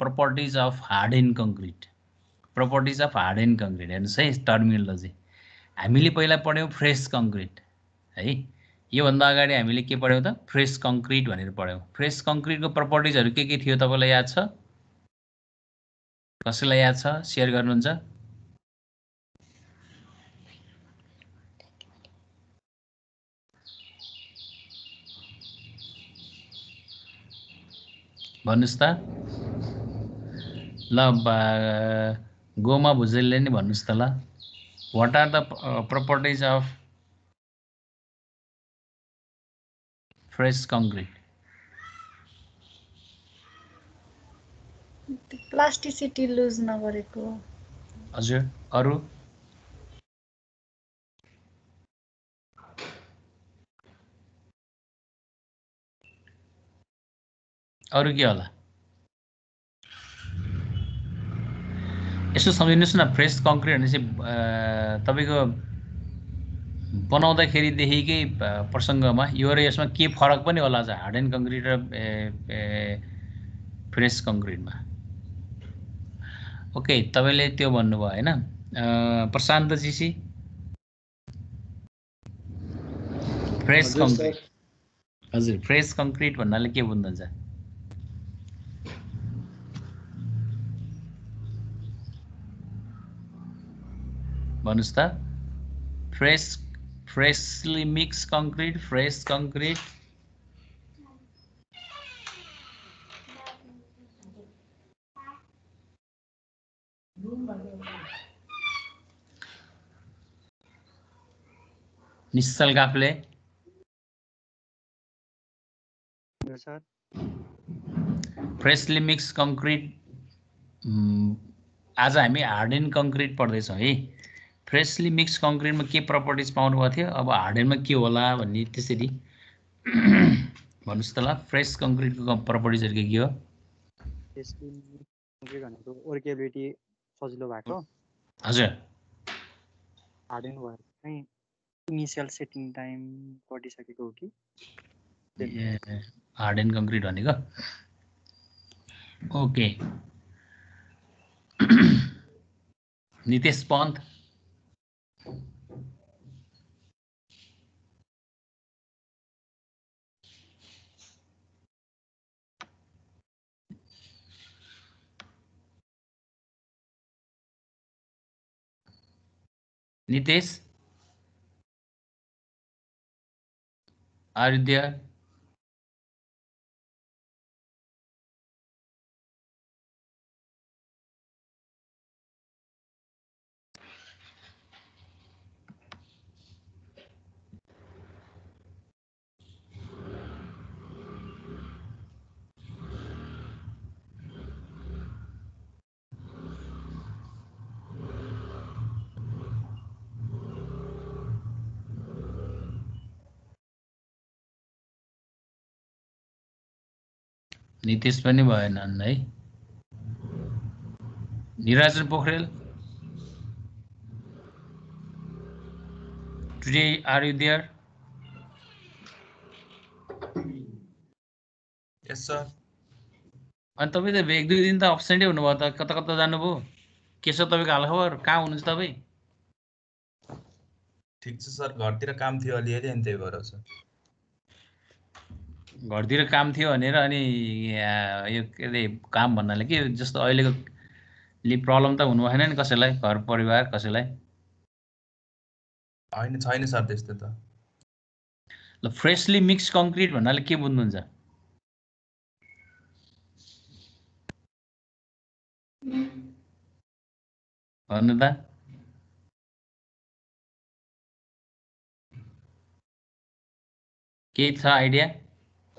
Properties of hard and concrete properties of hard and concrete हेर्नुहोस् है terminology हामीले पहिला पढ्यौँ फ्रेस कङ्क्रिट है योभन्दा अगाडि हामीले के पढ्यौँ त फ्रेस कङ्क्रिट भनेर पढ्यौँ फ्रेस कङ्क्रिटको प्रपर्टिजहरू के के थियो तपाईँलाई याद छ कसैलाई याद छ सेयर गर्नुहुन्छ भन्नुहोस् त ल गोमा भुजेलले नि भन्नुहोस् त ल what are the properties of fresh concrete plasticity लुज नगरेको हजुर अरू अरू के होला यसो सम्झिनुहोस् न फ्रेस कङ्क्रिट भनेपछि तपाईँको बनाउँदाखेरिदेखिकै प्रसङ्गमा यो र यसमा के फरक पनि होला चाहिँ हार्ड एन्ड कङ्क्रिट र फ्रेस कङ्क्रिटमा ओके तपाईँले त्यो भन्नुभयो होइन प्रशान्त जीसी फ्रेस कङ्क्रिट हजुर फ्रेस कङ्क्रिट भन्नाले के बुझ्नुहुन्छ भन्नुहोस् त fresh freshly mix concrete fresh concrete Nishchal Kafle freshly mix concrete आज हामी हार्ड एन्ड कङ्क्रिट पढ्दैछौँ है फ्रेसली मिक्स कङ्क्रिटमा के प्रपर्टिज पाउनुभएको थियो अब हार्डवेयरमा के होला भन्ने त्यसरी भन्नुहोस् त ल फ्रेस कङ्क्रिटको प्रपर्टिजहरूको के हो सजिलो भएको हजुर हार्डन भएको चाहिँ इनिसियल सेटिङ टाइम घटिसकेको हो कि हार्ड एन्ड कङ्क्रिट भनेको okay Nitesh Pant Nitesh? Are you there? Nitesh पनि भएनन् है Nirajan Pokharel today are you there yes sir अनि तपाईँ त एक दुई दिन त अब्सेन्टै हुनुभयो त कता कता जानुभयो के छ तपाईँको हालखबर कहाँ हुनुहुन्छ तपाईँ ठिक छ सर घरतिर काम थियो अलिअलि अनि त्यही भएर सर घरतिर काम थियो भनेर अनि यो के अरे काम भन्नाले के जस्तो अहिलेको प्रब्लम त हुनु भएन नि कसैलाई घर परिवार कसैलाई होइन छैन सर त्यस्तो त ल फ्रेसली मिक्स कङ्क्रिट भन्नाले के बुझ्नुहुन्छ भन्नु त केही छ आइडिया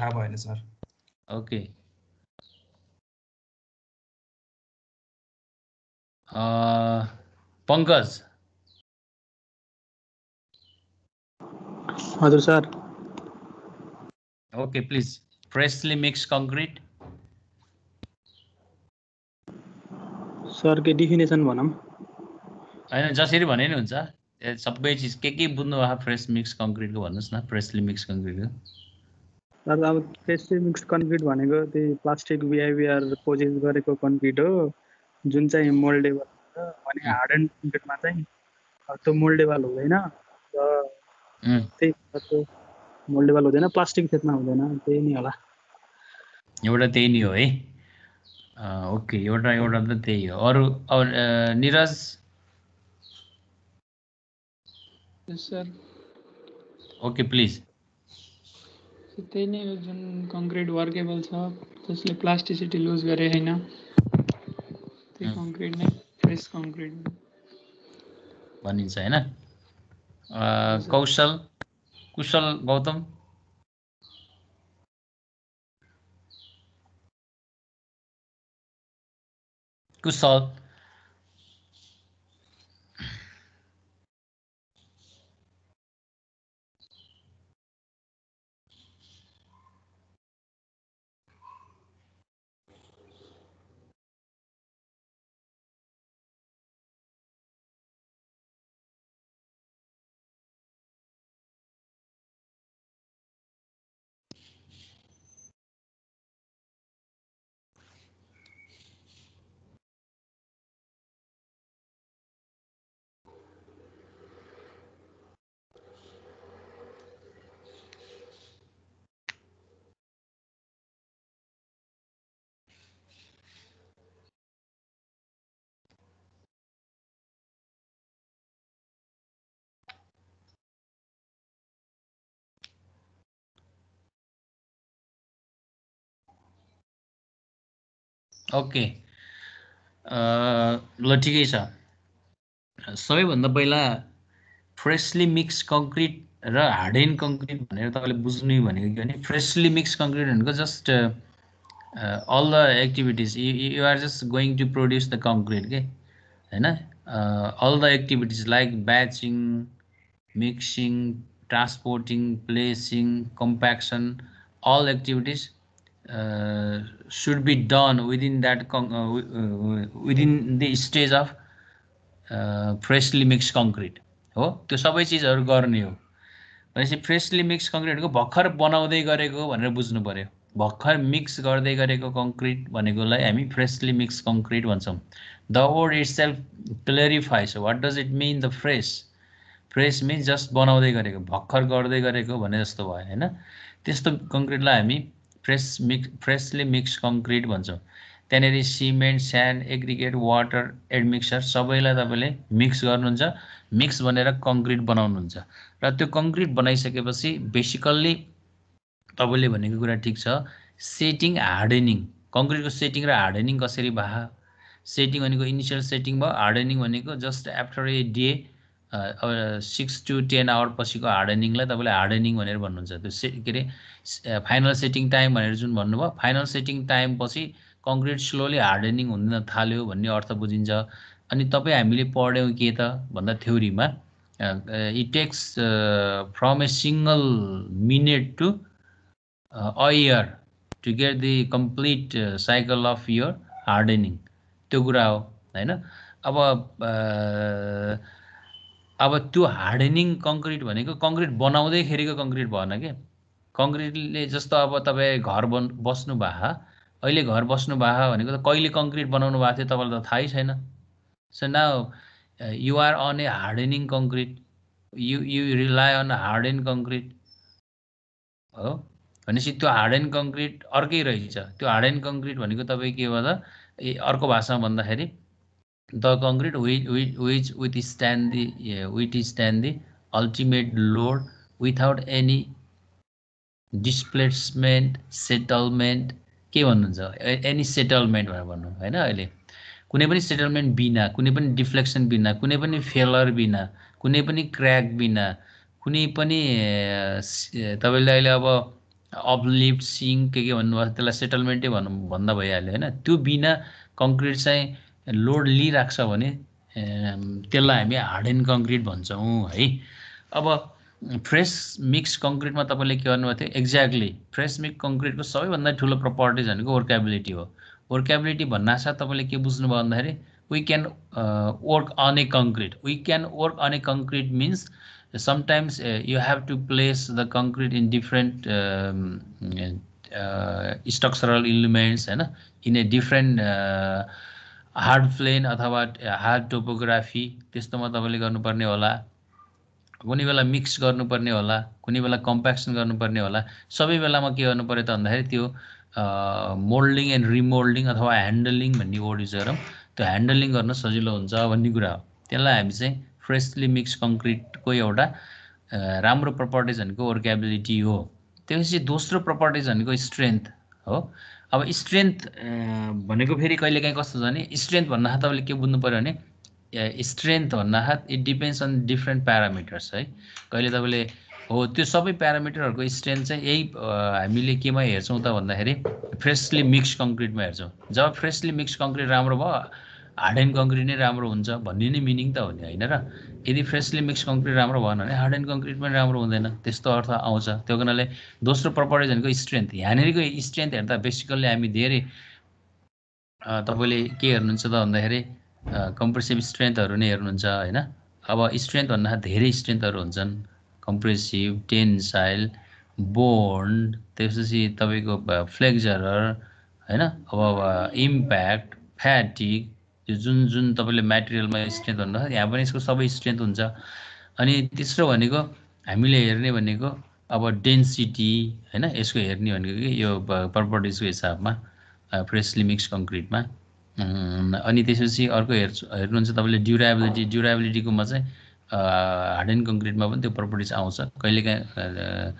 थाहा भएन सर ओके पङ्कज हजुर sir okay please freshly mix concrete सरकै डिफिनेसन भनौँ होइन जसरी भने नि हुन्छ सबै चिज के के बुझ्नु फ्रेस मिक्स कङ्क्रिटको भन्नुहोस् न फ्रेसली मिक्स कङ्क्रिटको तर अब फेस्टिभ मिक्स कन्क्रिट भनेको त्यही प्लास्टिक बिहेभियर पोजिस गरेको कन्क्रिट हो जुन चाहिँ मोल्डेबल हुन्छ भने हार्ड एन्ड कन्क्रिटमा चाहिँ त्यो मोल्डेबल हुँदैन र त्यही मोल्डेबल हुँदैन प्लास्टिक क्षेत्रमा हुँदैन त्यही नै होला एउटा त्यही नै हो है ओके एउटा एउटा त त्यही हो अरू निरज सर ओके प्लिज त्यही नै हो जुन वर्केबल छ जसले प्लास्टिसिटी लुज गरे होइन त्यही कङ्क्रिट नै फ्रेस कङ्क्रिट कौशल कुशल गौतम कुशल ओके ल ठिकै छ सबैभन्दा पहिला फ्रेसली मिक्स कङ्क्रिट र हार्ड एन्ड कङ्क्रिट भनेर तपाईँले बुझ्नु भनेको के भने फ्रेसली मिक्स कङ्क्रिट भनेको just all the activities you're just going to produce the concrete के होइन all the activities like batching mixing transporting placing compaction all activities uh, should be done within that uh, uh, within the stage of freshly mix concrete हो त्यो सबै चिजहरू गर्ने हो भनेपछि freshly mix कङ्क्रिटको भर्खर बनाउँदै गरेको भनेर बुझ्नु पऱ्यो भर्खर मिक्स गर्दै गरेको कङ्क्रिट भनेकोलाई हामी फ्रेसली मिक्स कङ्क्रिट भन्छौँ the word itself clarifies what does it mean the fresh fresh means just बनाउँदै गरेको भर्खर गर्दै गरेको भने जस्तो भयो होइन त्यस्तो कङ्क्रिटलाई हामी fresh mix freshly mix concrete भन्छौँ त्यहाँनिर cement sand aggregate water admixer सबैलाई तपाईँले मिक्स गर्नुहुन्छ मिक्स भनेर कङ्क्रिट बनाउनुहुन्छ र त्यो कङ्क्रिट बनाइसकेपछि बेसिकल्ली तपाईँले भनेको कुरा ठिक छ सेटिङ हार्डनिङ कङ्क्रिटको सेटिङ र हार्डनिङ कसरी भा सेटिङ भनेको इनिसियल सेटिङ भयो हार्डनिङ भनेको जस्ट आफ्टर ए डे अब सिक्स टु टेन आवर पछिको हार्डनिङलाई तपाईँले हार्डनिङ भनेर भन्नुहुन्छ त्यो से के अरे फाइनल सेटिङ टाइम भनेर जुन भन्नुभयो फाइनल सेटिङ टाइम पछि कङ्क्रिट स्लोली हार्डनिङ हुन थाल्यो भन्ने अर्थ बुझिन्छ अनि तपाईँ हामीले पढ्यौँ के त भन्दा थ्योरीमा it takes from a single minute to a year to get the complete cycle of your hardening त्यो कुरा हो होइन अब अब त्यो हार्डनिङ कङ्क्रिट भनेको कङ्क्रिट बनाउँदैखेरिको कङ्क्रिट भएन कि कङ्क्रिटले जस्तो अब तपाईँ घर बन् बस्नु भए अहिले घर बस्नु भए भनेको त कहिले कङ्क्रिट बनाउनु भएको थियो तपाईँलाई त थाहै छैन सो न you're on a hardening concrete you you rely on hard and concrete हो भनेपछि त्यो हार्ड एन्ड कङ्क्रिट अर्कै रहेछ त्यो हार्ड एन्ड कङ्क्रिट भनेको तपाईँ के भयो त ए अर्को भाषामा भन्दाखेरि the concrete which withstand the withstand the ultimate load without any any displacement settlement के भन्नुहुन्छ एनी सेटलमेन्ट भनेर भन्नु होइन अहिले कुनै पनि सेटलमेन्ट बिना कुनै पनि डिफ्लेक्सन बिना कुनै पनि फेलर बिना कुनै पनि क्र्याक बिना कुनै पनि तपाईँले अहिले अब अपलिफ्ट सिङ के के भन्नुभयो त्यसलाई सेटलमेन्टै भन्नु भन्दा भइहाल्यो होइन त्यो बिना कङ्क्रिट चाहिँ लोड लिइराख्छ भने त्यसलाई हामी हार्ड एन्ड कङ्क्रिट भन्छौँ है अब फ्रेस मिक्स कङ्क्रिटमा तपाईँले के गर्नुभएको थियो एक्ज्याक्टली फ्रेस मिक्स कङ्क्रिटको सबैभन्दा ठुलो प्रपर्टिज भनेको वर्क्याबिलिटी हो वर्केबिलिटी भन्नासाथ तपाईँले के बुझ्नुभयो भन्दाखेरि we can work on a concrete we can work on a concrete means sometimes you have to place the concrete in different structural elements होइन in a different hard plane अथवा hard topography त्यस्तोमा तपाईँले गर्नुपर्ने होला कुनै बेला mix गर्नुपर्ने होला कुनै बेला कम्प्याक्सन गर्नुपर्ने होला सबै बेलामा के गर्नु पऱ्यो त भन्दाखेरि त्यो मोल्डिङ एन्ड रिमोल्डिङ अथवा ह्यान्डलिङ भन्ने वर्ड युज गरौँ त्यो ह्यान्डलिङ गर्न सजिलो हुन्छ भन्ने कुरा हो त्यसलाई हामी चाहिँ फ्रेसली मिक्स कङ्क्रिटको एउटा राम्रो प्रपर्टिज भनेको वर्केबिलिटी हो त्यसपछि दोस्रो प्रपर्टिज भनेको स्ट्रेन्थ हो अब स्ट्रेन्थ भनेको फेरि कहिलेकाहीँ कस्तो छ भने स्ट्रेन्थ भन्दाखेरि तपाईँले के बुझ्नु पऱ्यो भने स्ट्रेन्थ भन्दाखेरि it depends on different parameters है कहिले तपाईँले हो त्यो सबै प्यारामिटरहरूको स्ट्रेन्थ चाहिँ यही हामीले केमा हेर्छौँ त भन्दाखेरि फ्रेसली मिक्स कङ्क्रिटमा हेर्छौँ जब फ्रेसली मिक्स कङ्क्रिट राम्रो भयो हार्ड एन्ड कङ्क्रिट नै राम्रो हुन्छ भन्ने नै मिनिङ त हो नि होइन र यदि फ्रेसली मिक्स कङ्क्रिट राम्रो भएन भने हार्ड एन्ड कङ्क्रिट पनि राम्रो हुँदैन त्यस्तो अर्थ आउँछ त्यो कारणले दोस्रो भनेको स्ट्रेन्थ यहाँनिरको स्ट्रेन्थ हेर्दा बेसिकल्ली हामी धेरै तपाईँले के हेर्नुहुन्छ त भन्दाखेरि कम्प्रेसिभ स्ट्रेन्थहरू नै हेर्नुहुन्छ होइन अब स्ट्रेन्थ भन्दा धेरै स्ट्रेन्थहरू हुन्छन् कम्प्रेसिभ टेन्साइल बोन्ड त्यसपछि तपाईँको फ्लेक्जरर होइन अब इम्प्याक्ट फ्याटिक यो जुन जुन तपाईँले मेटेरियलमा स्ट्रेन्थ भन्नुभयो यहाँ पनि यसको सबै स्ट्रेन्थ हुन्छ अनि तेस्रो भनेको हामीले हेर्ने भनेको अब डेन्सिटी होइन यसको हेर्ने भनेको कि यो प्रपर्टिजको हिसाबमा फ्रेसली मिक्स कङ्क्रिटमा अनि त्यसपछि अर्को हेर्छु हेर्नुहुन्छ तपाईँले ड्युराबिलिटी ड्युराबिलिटीकोमा चाहिँ हार्ड एन्ड कङ्क्रिटमा पनि त्यो प्रपर्टिज आउँछ कहिलेकाहीँ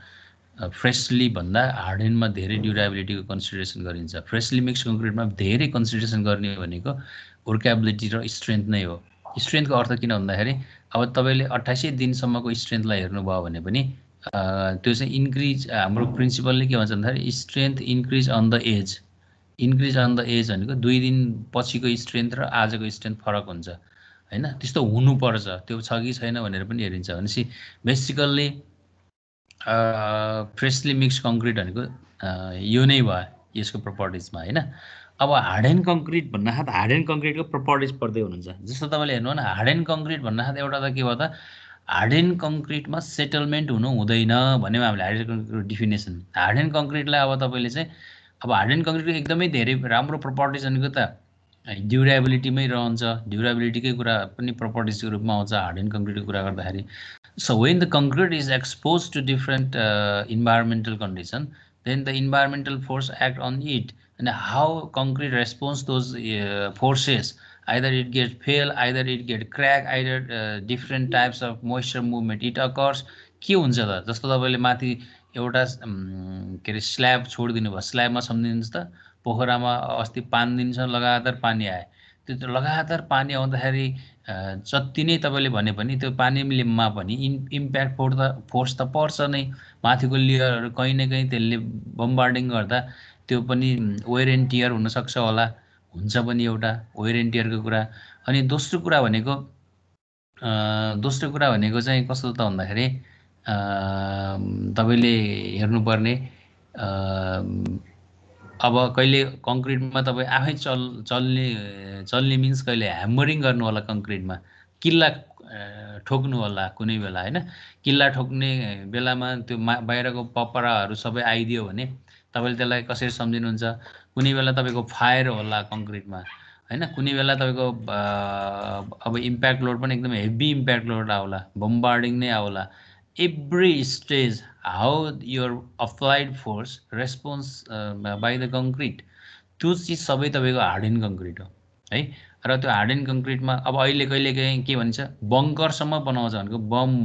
फ्रेसली भन्दा हार्ड एन्डमा धेरै ड्युराबिलिटीको कन्सिडरेसन गरिन्छ फ्रेसली मिक्स कङ्क्रिटमा धेरै कन्सिडरेसन गर्ने भनेको हुर्काबिलिटी र स्ट्रेन्थ नै हो स्ट्रेन्थको अर्थ किन भन्दाखेरि अब तपाईँले अट्ठाइसै दिनसम्मको स्ट्रेन्थलाई हेर्नुभयो भने पनि त्यो चाहिँ इन्क्रिज हाम्रो प्रिन्सिपलले के भन्छ भन्दाखेरि strength increase on the age increase on the age भनेको दुई दिन पछिको स्ट्रेन्थ र आजको स्ट्रेन्थ फरक हुन्छ होइन त्यस्तो हुनुपर्छ त्यो छ कि छैन भनेर पनि हेरिन्छ भनेपछि बेसिकल्ली फ्रेसली मिक्स कङ्क्रिट भनेको यो नै भयो यसको प्रपर्टिजमा होइन अब हार्ड एन्ड कङ्क्रिट भन्नाखत हार्ड एन्ड कङ्क्रिटको प्रपर्टिज पढ्दै हुनुहुन्छ जस्तो तपाईँले हेर्नु भने हार्ड एन्ड कङ्क्रिट भन्नाखत एउटा त के भयो त हार्ड एन्ड कङ्क्रिटमा सेटलमेन्ट हुनु हुँदैन भन्यो हामीले हार्ड एन्ड कङ्क्रिटको डिफिनेसन हार्ड एन्ड कङ्क्रिटलाई अब तपाईँले चाहिँ अब हार्ड एन्ड कङ्क्रिटको एकदमै धेरै राम्रो प्रपर्टिज भनेको त ड्युरेबिलिटीमै रहन्छ ड्युरेबिलिटीकै कुरा पनि प्रपर्टिजको रूपमा आउँछ हार्ड एन्ड कङ्क्रिटको कुरा गर्दाखेरि so when the concrete is expose to different environmental condition then the environmental force act on it and how concrete responds those uh, forces either it get fail either it get crack either uh, different types of moisture movement it occurs के हुन्छ त जस्तो तपाईँले माथि एउटा के अरे slab छोडिदिनु भयो स्ल्याबमा सम्झिनुहोस् त पोखरामा अस्ति पाँच दिनसम्म लगातार पानी आयो त्यो लगातार पानी आउँदाखेरि जति नै तपाईँले भने पनि त्यो पानीमा पनि इन् इम्प्याक्ट फोर्स त फोर्स त पर्छ नै माथिको लेयरहरू कहीँ न कहीँ त्यसले बम्बार्डिङ गर्दा त्यो पनि वेयर एन्ड टियर हुनसक्छ होला हुन्छ पनि एउटा वेयर एन्ड टियरको कुरा अनि दोस्रो कुरा भनेको दोस्रो कुरा भनेको चाहिँ कस्तो त भन्दाखेरि तपाईँले हेर्नुपर्ने अब कहिले कङ्क्रिटमा तपाईँ आफै चल चल्ने चल्ने मिन्स कहिले ह्यामरिङ गर्नु होला कङ्क्रिटमा किल्ला ठोक्नु होला कुनै बेला होइन किल्ला ठोक्ने बेलामा त्यो मा बाहिरको पपराहरू सबै आइदियो भने तपाईँले त्यसलाई कसरी सम्झिनुहुन्छ कुनै बेला तपाईँको फायर होला कङ्क्रिटमा होइन कुनै बेला तपाईँको अब इम्प्याक्ट लोड पनि एकदम हेभी इम्प्याक्ट लोड आउला बम्बार्डिङ नै आउला every stage how you're applied force response by the concrete त्यो चिज सबै तपाईँको हार्ड एन्ड कङ्क्रिट हो है र त्यो हार्ड एन्ड कङ्क्रिटमा अब अहिले कहिलेकाहीँ के भन्छ बङ्करसम्म बनाउँछ भनेको बम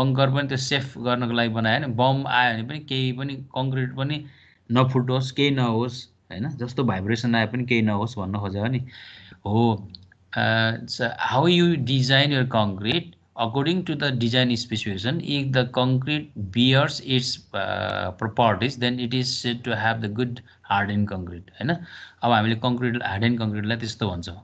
बङ्कर पनि त्यो सेफ गर्नको लागि बनायो भने बम आयो भने पनि केही पनि कङ्क्रिट पनि नफुटोस् केही नहोस् होइन जस्तो भाइब्रेसन आए पनि केही नहोस् भन्न खोजेको नि हो how you design your concrete according to the design specification if the concrete bears its properties then it is set to have the good hard and concrete होइन अब हामीले कङ्क्रिट हार्ड एन्ड कङ्क्रिटलाई त्यस्तो भन्छौँ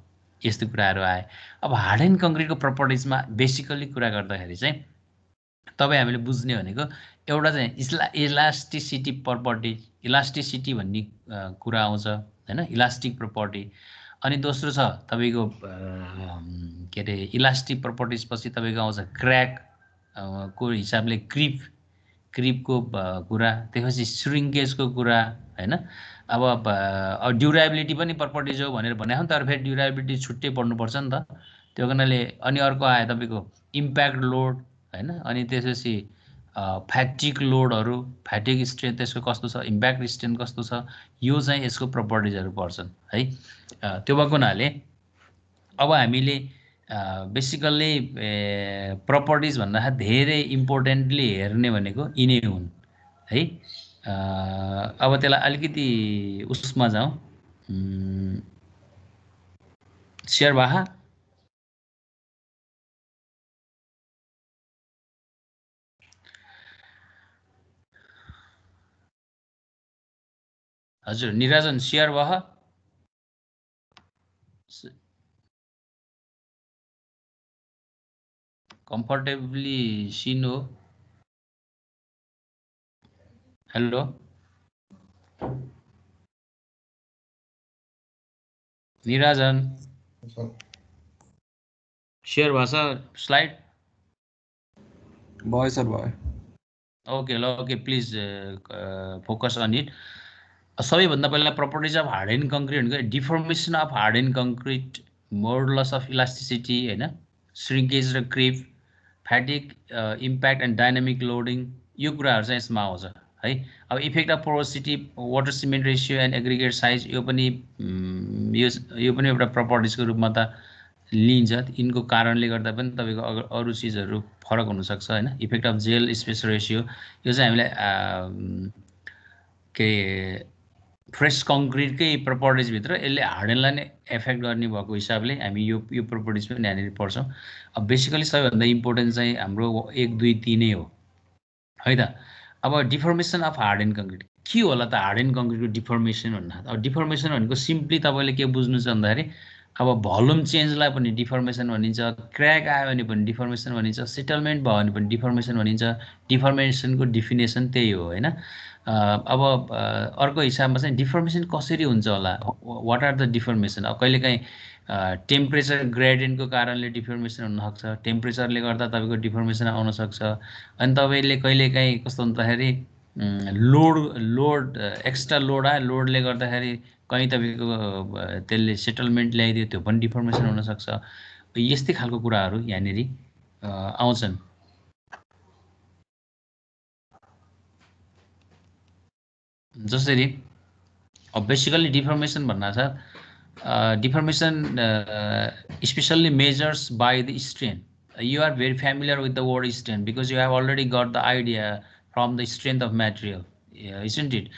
यस्तो कुराहरू आए अब हार्ड एन्ड कङ्क्रिटको प्रपर्टिजमा बेसिकल्ली कुरा गर्दाखेरि चाहिँ तपाईँ हामीले बुझ्ने भनेको एउटा चाहिँ इस्ला इलास्टिसिटी प्रपर्टिज इलास्टिसिटी भन्ने कुरा आउँछ होइन इलास्टिक प्रपर्टी अनि दोस्रो छ तपाईँको के अरे इलास्टिक प्रपर्टिज पछि तपाईँको आउँछ क्र्याक को हिसाबले क्रिप क्रिपको कुरा त्यसपछि स्रिङ्केजको कुरा होइन अब ड्युराबिलिटी पनि प्रपर्टिज हो भनेर भने हो तर फेरि ड्युराबिलिटी छुट्टै पढ्नुपर्छ नि त त्यो कारणले अनि अर्को आयो तपाईँको इम्प्याक्ट लोड होइन अनि त्यसपछि फ्याटिक लोडहरू फ्याटिक स्ट्रेन्थ यसको कस्तो छ इम्प्याक्ट स्ट्रेन्थ कस्तो छ यो चाहिँ यसको प्रपर्टिजहरू पर्छन् है त्यो भएको हुनाले अब हामीले बेसिकल्ली प्रपर्टिज भन्दाखेरि धेरै इम्पोर्टेन्टली हेर्ने भनेको यिनै हुन् है अब त्यसलाई अलिकति उसमा जाउँ सेयर बाहा हजार निराजन सेयर वह कम्फर्टेबली सीन हो हेलो निराजन शेयर भाषा slide boy sir boy okay okay please focus on it सबैभन्दा पहिला properties of hard and concrete भनेको deformation of hard and concrete modulus of elasticity होइन स्रिङ्केज र creep fatigue impact and dynamic loading यो कुराहरू चाहिँ यसमा आउँछ है अब effect of porosity water cement ratio and aggregate size यो पनि mm, यो यो पनि एउटा प्रपर्टिजको रूपमा त लिइन्छ यिनको कारणले गर्दा पनि तपाईँको अग अरू चिजहरू फरक हुनसक्छ होइन effect of gel space ratio यो चाहिँ हामीलाई uh, के फ्रेस कङ्क्रिटकै प्रपर्टिजभित्र यसले हार्डनलाई नै एफेक्ट गर्ने भएको हिसाबले हामी यो यो प्रपर्टिज पनि यहाँनिर पढ्छौँ अब बेसिकली सबैभन्दा इम्पोर्टेन्ट चाहिँ हाम्रो एक दुई तिनै हो है त अब deformation of hard and concrete के होला त हार्ड एन्ड कङ्क्रिटको डिफर्मेसन भन्नु अब डिफर्मेसन भनेको सिम्पली तपाईँले के बुझ्नु छ भन्दाखेरि अब भल्युम चेन्जलाई पनि डिफर्मेसन भनिन्छ क्र्याक आयो भने पनि डिफर्मेसन भनिन्छ सेटलमेन्ट भयो भने पनि डिफर्मेसन भनिन्छ डिफर्मेसनको डिफिनेसन त्यही हो होइन अब अर्को हिसाबमा चाहिँ डिफर्मेसन कसरी हुन्छ होला वाट आर द डिफर्मेसन अब कहिलेकाहीँ टेम्परेचर ग्रेडियन्टको कारणले डिफर्मेसन हुनसक्छ टेम्परेचरले गर्दा तपाईँको डिफर्मेसन आउनसक्छ अनि तपाईँले कहिलेकाहीँ कस्तो हुँदाखेरि लोड लोड एक्स्ट्रा लोड आयो लोडले गर्दाखेरि कहीँ तपाईँको त्यसले सेटलमेन्ट ल्याइदियो त्यो पनि डिफर्मेसन हुनसक्छ यस्तै खालको कुराहरू यहाँनिर आउँछन् जसरी बेसिकल्ली डिफर्मेसन छ deformation especially measures by the strain you are very familiar with the word strain because you have already got the idea from the strength of material isn't it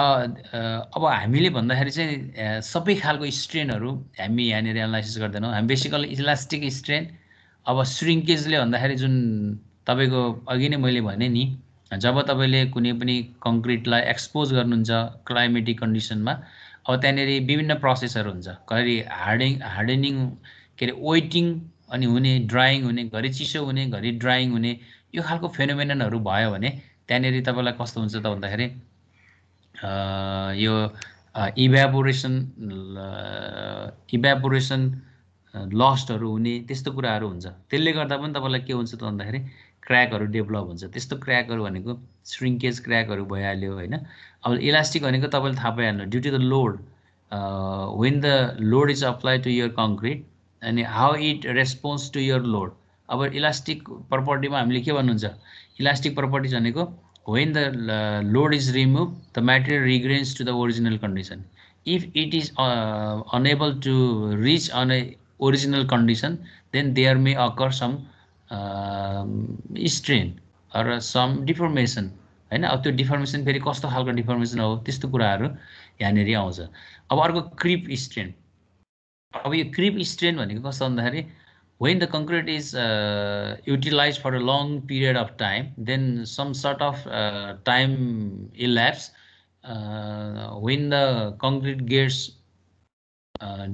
अब हामीले भन्दाखेरि चाहिँ सबै खालको स्ट्रेनहरू हामी यहाँनिर एनालाइसिस गर्दैनौँ हामी बेसिकल इलास्टिक स्ट्रेन अब श्रिङ्केजले भन्दाखेरि जुन तपाईँको अघि नै मैले भनेँ नि जब तपाईँले कुनै पनि कङ्क्रिटलाई एक्सपोज गर्नुहुन्छ क्लाइमेटिक कन्डिसनमा अब त्यहाँनिर विभिन्न प्रोसेसहरू हुन्छ घरि हार्डिङ हार्डनिङ के अरे वेटिङ अनि हुने ड्राइङ हुने घरि चिसो हुने घरि ड्राइङ हुने यो खालको फेनोमेननहरू भयो भने त्यहाँनिर तपाईँलाई कस्तो हुन्छ त भन्दाखेरि यो इभ्यापोरेसन इभ्यापोरेसन लस्टहरू हुने त्यस्तो कुराहरू हुन्छ त्यसले गर्दा पनि तपाईँलाई के हुन्छ त भन्दाखेरि क्र्याकहरू डेभलप हुन्छ त्यस्तो क्र्याकहरू भनेको श्रिङ्केज क्र्याकहरू भइहाल्यो होइन अब इलास्टिक भनेको तपाईँले थाहा पाइहाल्नु due to the load when the load is apply to your concrete अनि how it response to your load अब इलास्टिक प्रपर्टीमा हामीले के भन्नुहुन्छ इलास्टिक प्रपर्टिज भनेको when the load is remove the material regains to the original condition if it is unable to reach on a original condition then there may occur some strain र some deformation होइन अब त्यो deformation फेरि कस्तो खालको deformation हो त्यस्तो कुराहरू यहाँनिर आउँछ अब अर्को क्रिप स्ट्रेन अब यो क्रिप स्ट्रेन भनेको कस्तो भन्दाखेरि when the concrete is utilize for a long period of time then some sort of time elapse when the concrete gets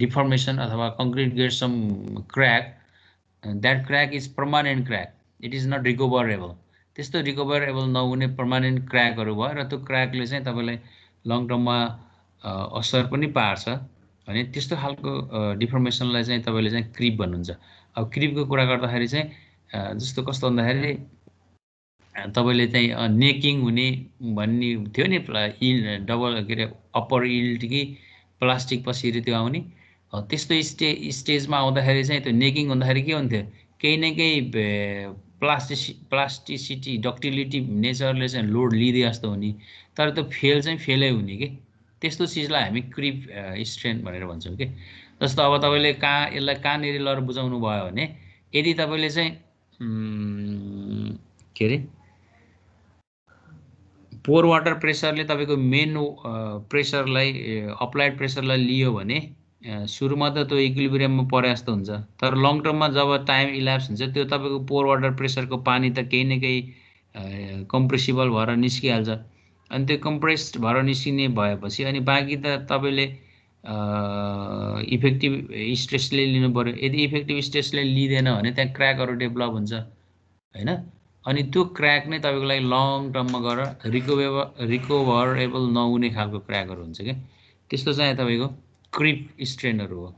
deformation अथवा concrete gets some crack that crack is permanent crack it is not recoverable त्यस्तो recoverable नहुने permanent क्र्याकहरू भयो र त्यो क्र्याकले चाहिँ तपाईँलाई long टर्ममा असर पनि पार्छ भने त्यस्तो खालको डिफर्मेसनलाई चाहिँ तपाईँले चाहिँ क्रिप भन्नुहुन्छ अब क्रिपको कुरा गर्दाखेरि चाहिँ जस्तो कस्तो भन्दाखेरि तपाईँले चाहिँ नेकिङ हुने भन्ने थियो नि डबल के अरे अप्पर इल्ड कि प्लास्टिक पछि त्यो आउने त्यस्तो स्टे स्टेजमा आउँदाखेरि चाहिँ त्यो नेकिङ हुँदाखेरि के हुन्थ्यो केही न केही प्लास्टिसि प्लास्टिसिटी डक्टिलिटी नेचरले चाहिँ लोड लिदिए जस्तो हुने तर त्यो फेल चाहिँ फेलै हुने कि त्यस्तो चिजलाई हामी क्रिप स्ट्रेन्थ भनेर भन्छौँ कि जस्तो अब तपाईँले कहाँ यसलाई कहाँनिर लर बुझाउनु भयो भने यदि तपाईँले चाहिँ के अरे पोर वाटर प्रेसरले तपाईँको मेन प्रेसरलाई अप्लाइड प्रेसरलाई लियो भने सुरुमा त त्यो इक्विलिब्रियममा परे जस्तो हुन्छ तर लङ टर्ममा जब टाइम इलाप्स हुन्छ त्यो तपाईँको पोर वाटर प्रेसरको पानी त केही न केही कम्प्रेसिबल भएर निस्किहाल्छ अनि त्यो कम्प्रेस्ड भएर निस्किने भएपछि अनि बाँकी त तपाईँले इफेक्टिभ स्ट्रेसले लिनु पऱ्यो यदि इफेक्टिभ स्ट्रेसले लिँदैन भने त्यहाँ क्र्याकहरू डेभलप हुन्छ होइन अनि त्यो क्र्याक नै तपाईँको लागि लङ टर्ममा गएर रिकोभेबल रिकोभरेबल नहुने खालको क्र्याकहरू हुन्छ क्या त्यस्तो चाहिँ तपाईँको क्रिप स्ट्रेनहरू हो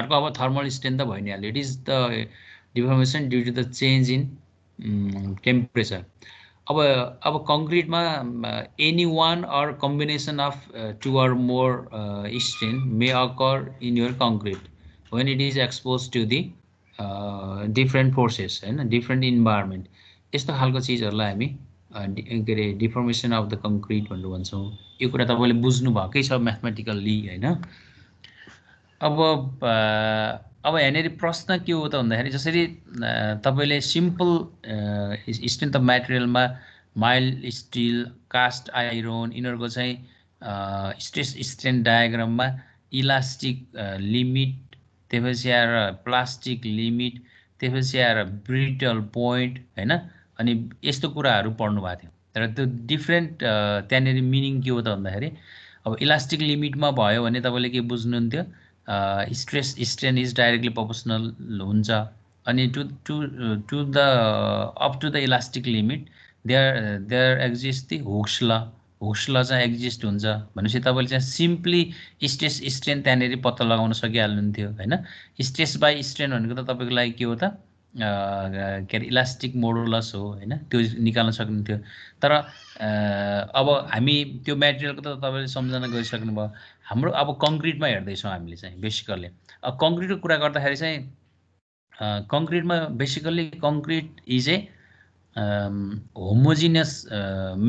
अर्को अब थर्मल स्ट्रेन त भइ नै हाल्यो it is the deformation due to the change in temperature अब अब कङ्क्रिटमा any one or combination of two or more strain may occur in your concrete when it is expose to the different forces होइन different environment यस्तो खालको चिजहरूलाई हामी के अरे डिफर्मेसन अफ द कङ्क्रिट भनेर भन्छौँ यो कुरा तपाईँले बुझ्नु भएकै छ म्याथमेटिकल्ली होइन अब अब यहाँनिर प्रश्न के हो त भन्दाखेरि जसरी तपाईँले सिम्पल स्ट्रेन्थ अफ मेटेरियलमा माइल्ड स्टिल कास्ट आइरोन यिनीहरूको चाहिँ स्ट्रेस स्ट्रेन्थ डायग्राममा इलास्टिक लिमिट त्यसपछि आएर प्लास्टिक लिमिट त्यसपछि आएर ब्रिटल पोइन्ट होइन अनि यस्तो कुराहरू पढ्नु भएको थियो तर त्यो डिफ्रेन्ट त्यहाँनिर मिनिङ के हो त भन्दाखेरि अब इलास्टिक लिमिटमा भयो भने तपाईँले के बुझ्नुहुन्थ्यो stress strain is directly proportional हुन्छ अनि to to to the up to the elastic limit there there exist the Hooke's law Hooke's law चाहिँ एक्जिस्ट हुन्छ भनेपछि तपाईँले चाहिँ सिम्पली स्ट्रेस स्ट्रेन त्यहाँनिर पत्ता लगाउन सकिहाल्नुहुन्थ्यो होइन स्ट्रेस बाई स्ट्रेन भनेको त तपाईँको लागि के हो त के अरे इलास्टिक मोडुलस हो होइन त्यो निकाल्न सकिन्थ्यो तर अब हामी त्यो मेटेरियलको त तपाईँले सम्झना भयो हाम्रो अब कङ्क्रिटमा हेर्दैछौँ हामीले चाहिँ बेसिकल्ली अब कङ्क्रिटको कुरा गर्दाखेरि चाहिँ कङ्क्रिटमा basically concrete is a homogeneous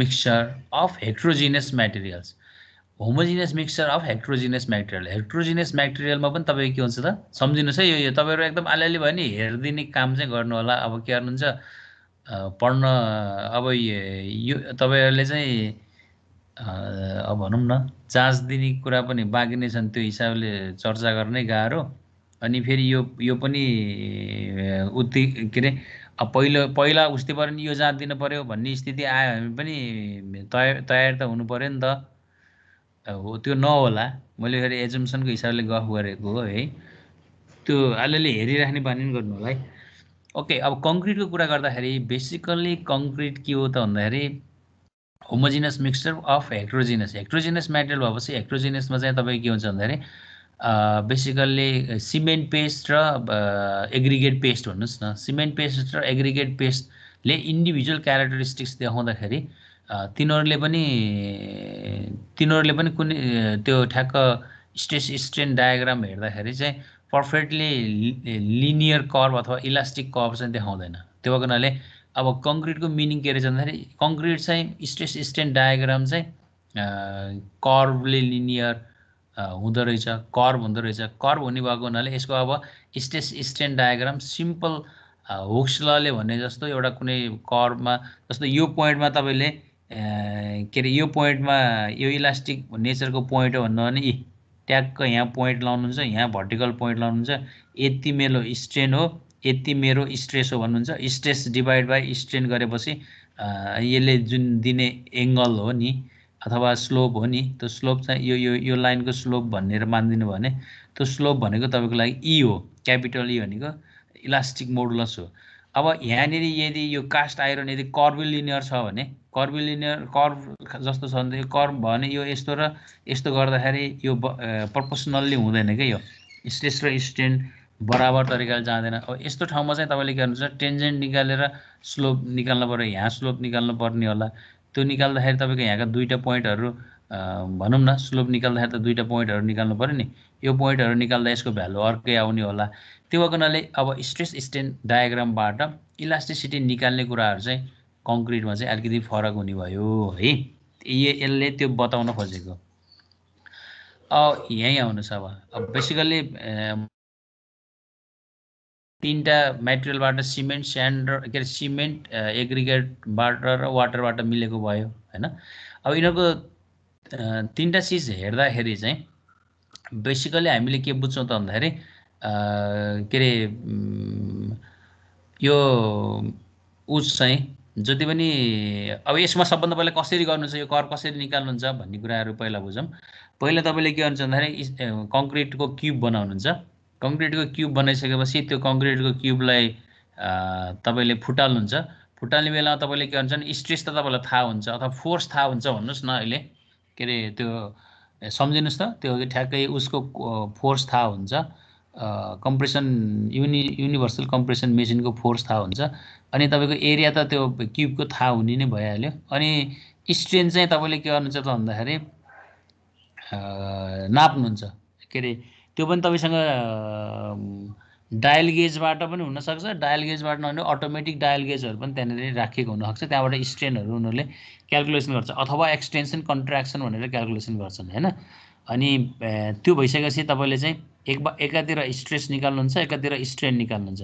mixture of heterogeneous materials homogeneous mixture of heterogeneous material heterogeneous म्याटेरियलमा पनि तपाईँ के हुन्छ त सम्झिनुहोस् है यो तपाईँहरू एकदम अलिअलि भयो नि हेरिदिने काम चाहिँ गर्नु होला अब के गर्नुहुन्छ पढ्न अब यो तपाईँहरूले चाहिँ अब भनौँ न जाँच दिने कुरा पनि बाँकी नै छन् त्यो हिसाबले चर्चा गर्नै गाह्रो अनि फेरि यो यो पनि उति के अरे पहिलो पहिला उस्तै पऱ्यो नि यो जाँच दिनु पऱ्यो भन्ने स्थिति आयो भने पनि तयार तयार त हुनु पऱ्यो नि त हो त्यो नहोला मैले फेरि एजम्सनको हिसाबले गफ गरेको हो है त्यो अलिअलि हेरिराख्ने बानी पनि गर्नु होला है ओके अब कङ्क्रिटको कुरा गर्दाखेरि बेसिकल्ली कङ्क्रिट के हो त भन्दाखेरि homogeneous mixture of heterogeneous heterogeneous material भएपछि हेक्ट्रोजिनसमा चाहिँ तपाईँ के हुन्छ भन्दाखेरि बेसिकल्ली सिमेन्ट पेस्ट र एग्रिगेट पेस्ट भन्नुहोस् न सिमेन्ट पेस्ट र एग्रिगेट पेस्टले इन्डिभिजुअल क्यारेक्टरिस्टिक्स देखाउँदाखेरि तिनीहरूले पनि तिनीहरूले पनि कुनै त्यो ठ्याक्क स्ट्रेस स्ट्रेन डायग्राम हेर्दाखेरि चाहिँ पर्फेक्टली लिनियर कर्भ अथवा इलास्टिक कर्भ चाहिँ देखाउँदैन त्यो भएको हुनाले अब कङ्क्रिटको मिनिङ के रहेछ भन्दाखेरि कङ्क्रिट चाहिँ स्ट्रेस स्ट्रेन डायग्राम चाहिँ कर्भले लिनियर हुँदो रहेछ कर्भ हुँदो रहेछ कर्भ हुने भएको हुनाले यसको अब स्ट्रेस स्ट्रेन डायग्राम सिम्पल हुक्सलले भने जस्तो एउटा कुनै कर्भमा जस्तो यो पोइन्टमा तपाईँले के अरे यो पोइन्टमा यो इलास्टिक नेचरको पोइन्ट हो भन्नु भने इ ट्याक्क यहाँ पोइन्ट लाउनुहुन्छ यहाँ भर्टिकल पोइन्ट लाउनुहुन्छ यति मेरो स्ट्रेन हो यति मेरो स्ट्रेस हो भन्नुहुन्छ स्ट्रेस डिभाइड बाई स्ट्रेन गरेपछि यसले जुन दिने एङ्गल हो नि अथवा स्लोप हो नि त्यो स्लोप चाहिँ यो यो यो लाइनको स्लोप भनेर मानिदिनु भने त्यो स्लोप भनेको तपाईँको लागि इ हो क्यापिटल ई भनेको इलास्टिक मोडुलस हो अब यहाँनिर यदि यो कास्ट आइरन यदि कर्बिलिनियर छ भने कर्भिलिनियर कर्भ जस्तो छ भनेदेखि कर्भ भने यो यस्तो र यस्तो गर्दाखेरि यो प्रपोसनल्ली हुँदैन क्या यो स्ट्रेस र स्ट्रेन बराबर तरिकाले जाँदैन अब यस्तो ठाउँमा चाहिँ तपाईँले के गर्नुहुन्छ टेन्जेन्ट निकालेर स्लोप निकाल्नु पऱ्यो यहाँ स्लोप निकाल्नु पर्ने होला त्यो निकाल्दाखेरि तपाईँको यहाँका दुईवटा पोइन्टहरू भनौँ न स्लोप निकाल्दाखेरि त दुईवटा पोइन्टहरू निकाल्नु पऱ्यो नि यो पोइन्टहरू निकाल्दा यसको भ्यालु अर्कै आउने होला त्यो भएको हुनाले अब स्ट्रेस स्टेन्ट डायग्रामबाट इलास्टिसिटी निकाल्ने कुराहरू चाहिँ कङ्क्रिटमा चाहिँ अलिकति फरक हुने भयो है यसले त्यो बताउन खोजेको यहीँ आउनुहोस् अब अब बेसिकल्ली तिनवटा मेटेरियलबाट सिमेन्ट स्यान्ड के अरे सिमेन्ट एग्रिगेटबाट र वाटरबाट मिलेको भयो होइन अब यिनीहरूको तिनवटा चिज हेर्दाखेरि चाहिँ बेसिकल्ली हामीले के बुझ्छौँ त भन्दाखेरि के अरे यो उस चाहिँ जति पनि अब यसमा सबभन्दा पहिला कसरी गर्नुहुन्छ यो कर कसरी निकाल्नुहुन्छ भन्ने कुराहरू पहिला बुझौँ पहिला तपाईँले के गर्नुहुन्छ भन्दाखेरि कङ्क्रिटको क्युब बनाउनुहुन्छ कङ्क्रिटको क्युब बनाइसकेपछि त्यो कङ्क्रिटको क्युबलाई तपाईँले फुटाल्नुहुन्छ फुटाल्ने बेलामा तपाईँले के गर्नुहुन्छ भने स्ट्रेस त तपाईँलाई थाहा हुन्छ अथवा फोर्स थाहा हुन्छ भन्नुहोस् न अहिले के अरे त्यो सम्झिनुहोस् त त्यो ठ्याक्कै उसको फोर्स थाहा हुन्छ कम्प्रेसन युनि युनिभर्सल कम्प्रेसन मेसिनको फोर्स थाहा हुन्छ अनि तपाईँको एरिया त त्यो क्युबको थाहा हुने नै भइहाल्यो अनि स्ट्रेन चाहिँ तपाईँले के गर्नुहुन्छ त भन्दाखेरि नाप्नुहुन्छ के अरे त्यो पनि तपाईँसँग डायल गेजबाट पनि हुनसक्छ डायल गेजबाट नभने अटोमेटिक डायल गेजहरू पनि त्यहाँनिर राखिएको हुनसक्छ त्यहाँबाट स्ट्रेनहरू उनीहरूले क्यालकुलेसन गर्छ अथवा एक्सटेन्सन कन्ट्राक्सन भनेर क्यालकुलेसन गर्छन् होइन अनि त्यो भइसकेपछि तपाईँले चाहिँ एक एकातिर स्ट्रेस निकाल्नुहुन्छ एकातिर स्ट्रेन निकाल्नुहुन्छ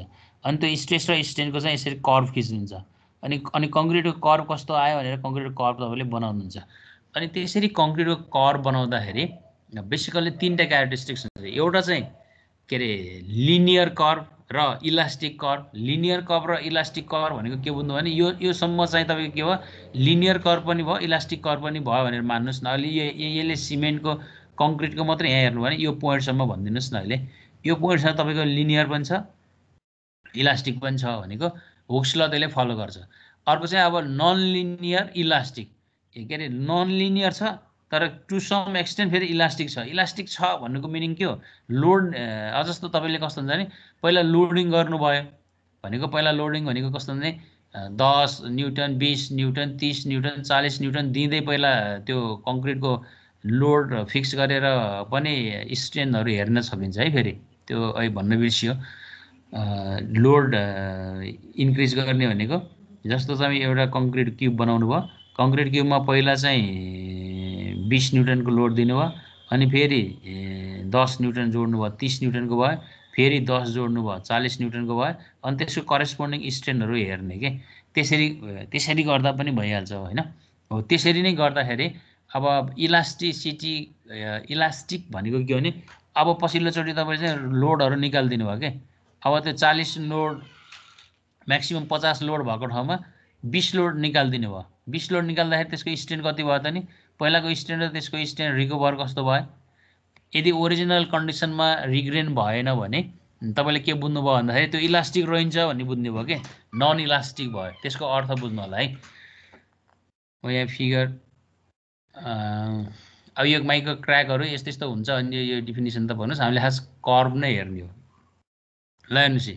अनि त्यो स्ट्रेस र स्ट्रेनको चाहिँ यसरी कर्भ खिच्नुहुन्छ अनि अनि कङ्क्रिटको कर्भ कस्तो आयो भनेर कङ्क्रिटको कर्भ तपाईँले बनाउनुहुन्छ अनि त्यसरी कङ्क्रिटको कर्भ बनाउँदाखेरि बेसिकल्ली तिनवटा क्यारेक्टरिस्टिक्स हुन्छ एउटा चाहिँ के अरे लिनियर कर्भ र इलास्टिक कर्भ लिनियर कर्भ र इलास्टिक कर्भ भनेको के बुझ्नु भने यो योसम्म चाहिँ तपाईँको के भयो लिनियर कर्भ पनि भयो इलास्टिक कर्भ पनि भयो भनेर मान्नुहोस् न अहिले यो यसले सिमेन्टको कङ्क्रिटको मात्रै यहाँ हेर्नु भने यो पोइन्टसम्म भनिदिनुहोस् न अहिले यो पोइन्टसम्म तपाईँको लिनियर पनि छ इलास्टिक पनि छ भनेको हुक्स त्यसले फलो गर्छ अर्को चाहिँ अब नन लिनियर इलास्टिक के अरे नन लिनियर छ तर टु सम एक्सटेन्ट फेरि इलास्टिक छ इलास्टिक छ भन्नुको मिनिङ के हो लोड जस्तो तपाईँले कस्तो हुन्छ भने पहिला लोडिङ गर्नुभयो भनेको पहिला लोडिङ भनेको कस्तो हुन्छ भने दस न्युटन बिस न्युटन तिस न्युटन चालिस न्युटन दिँदै पहिला त्यो कङ्क्रिटको लोड फिक्स गरेर पनि स्ट्रेनहरू हेर्न सकिन्छ है फेरि त्यो अहिले भन्न बिर्सियो लोड इन्क्रिज गर्ने भनेको जस्तो तपाईँ एउटा कङ्क्रिट क्युब बनाउनु भयो कङ्क्रिट क्युबमा पहिला चाहिँ बिस न्युटनको लोड दिनुभयो अनि फेरि दस न्युटन भयो तिस न्युटनको भयो फेरि दस जोड्नु भयो चालिस न्युटनको भयो अनि त्यसको करेस्पोन्डिङ स्ट्रेनहरू हेर्ने के त्यसरी त्यसरी गर्दा पनि भइहाल्छ होइन हो त्यसरी नै गर्दाखेरि अब इलास्टिसिटी इलास्टिक भनेको के हो भने अब पछिल्लोचोटि तपाईँ चाहिँ लोडहरू निकालिदिनु भयो कि अब त्यो चालिस लोड म्याक्सिमम् पचास लोड भएको ठाउँमा बिस लोड निकालिदिनु भयो बिस लोड निकाल्दाखेरि त्यसको स्ट्यान्ड कति भयो त नि पहिलाको स्ट्यान्ड र त्यसको स्ट्यान्ड रिकभर कस्तो भयो यदि ओरिजिनल कन्डिसनमा रिग्रेन भएन भने तपाईँले के बुझ्नुभयो भन्दाखेरि त्यो इलास्टिक रहन्छ भन्ने बुझ्ने भयो कि नन इलास्टिक भयो त्यसको अर्थ बुझ्नु होला है म यहाँ फिगर अब यो माइक्रो क्र्याकहरू यस्तो यस्तो हुन्छ अनि यो डिफिनेसन त भन्नुहोस् हामीले खास कर्भ नै हेर्ने हो ल हेर्नुहोस्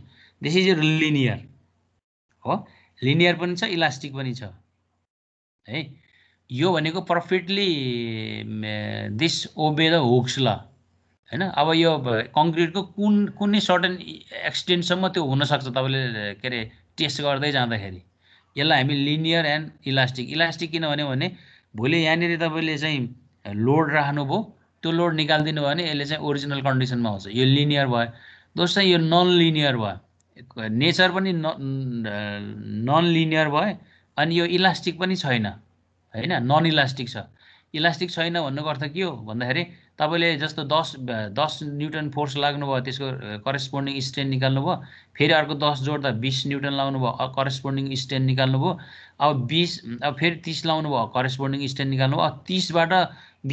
दिस इज यर लिनियर हो लिनियर पनि छ इलास्टिक पनि छ है यो भनेको perfectly this obey the Hooke's law होइन अब यो कङ्क्रिटको कुन कुनै सर्टन एक्सटेन्टसम्म त्यो हुनसक्छ तपाईँले के अरे टेस्ट गर्दै जाँदाखेरि यसलाई हामी लिनियर एन्ड इलास्टिक इलास्टिक किनभने भन्यो भने भोलि यहाँनिर तपाईँले चाहिँ लोड राख्नुभयो त्यो लोड निकालिदिनु भयो भने यसले चाहिँ ओरिजिनल कन्डिसनमा आउँछ यो लिनियर भयो दोस्रो यो नन लिनियर भयो नेचर पनि नन लिनियर भयो अनि यो इलास्टिक पनि छैन होइन नन इलास्टिक छ इलास्टिक छैन भन्नुको अर्थ के हो भन्दाखेरि तपाईँले जस्तो दस दस न्युटन फोर्स लाग्नुभयो त्यसको करेस्पोन्डिङ स्ट्रेन्थ भयो फेरि अर्को दस जोड्दा बिस न्युटन लाउनु भयो करेस्पोन्डिङ स्ट्रेन्थ भयो अब बिस अब फेरि तिस लाउनु भयो करेस्पोन्डिङ स्ट्रेन्थ निकाल्नु भयो अब तिसबाट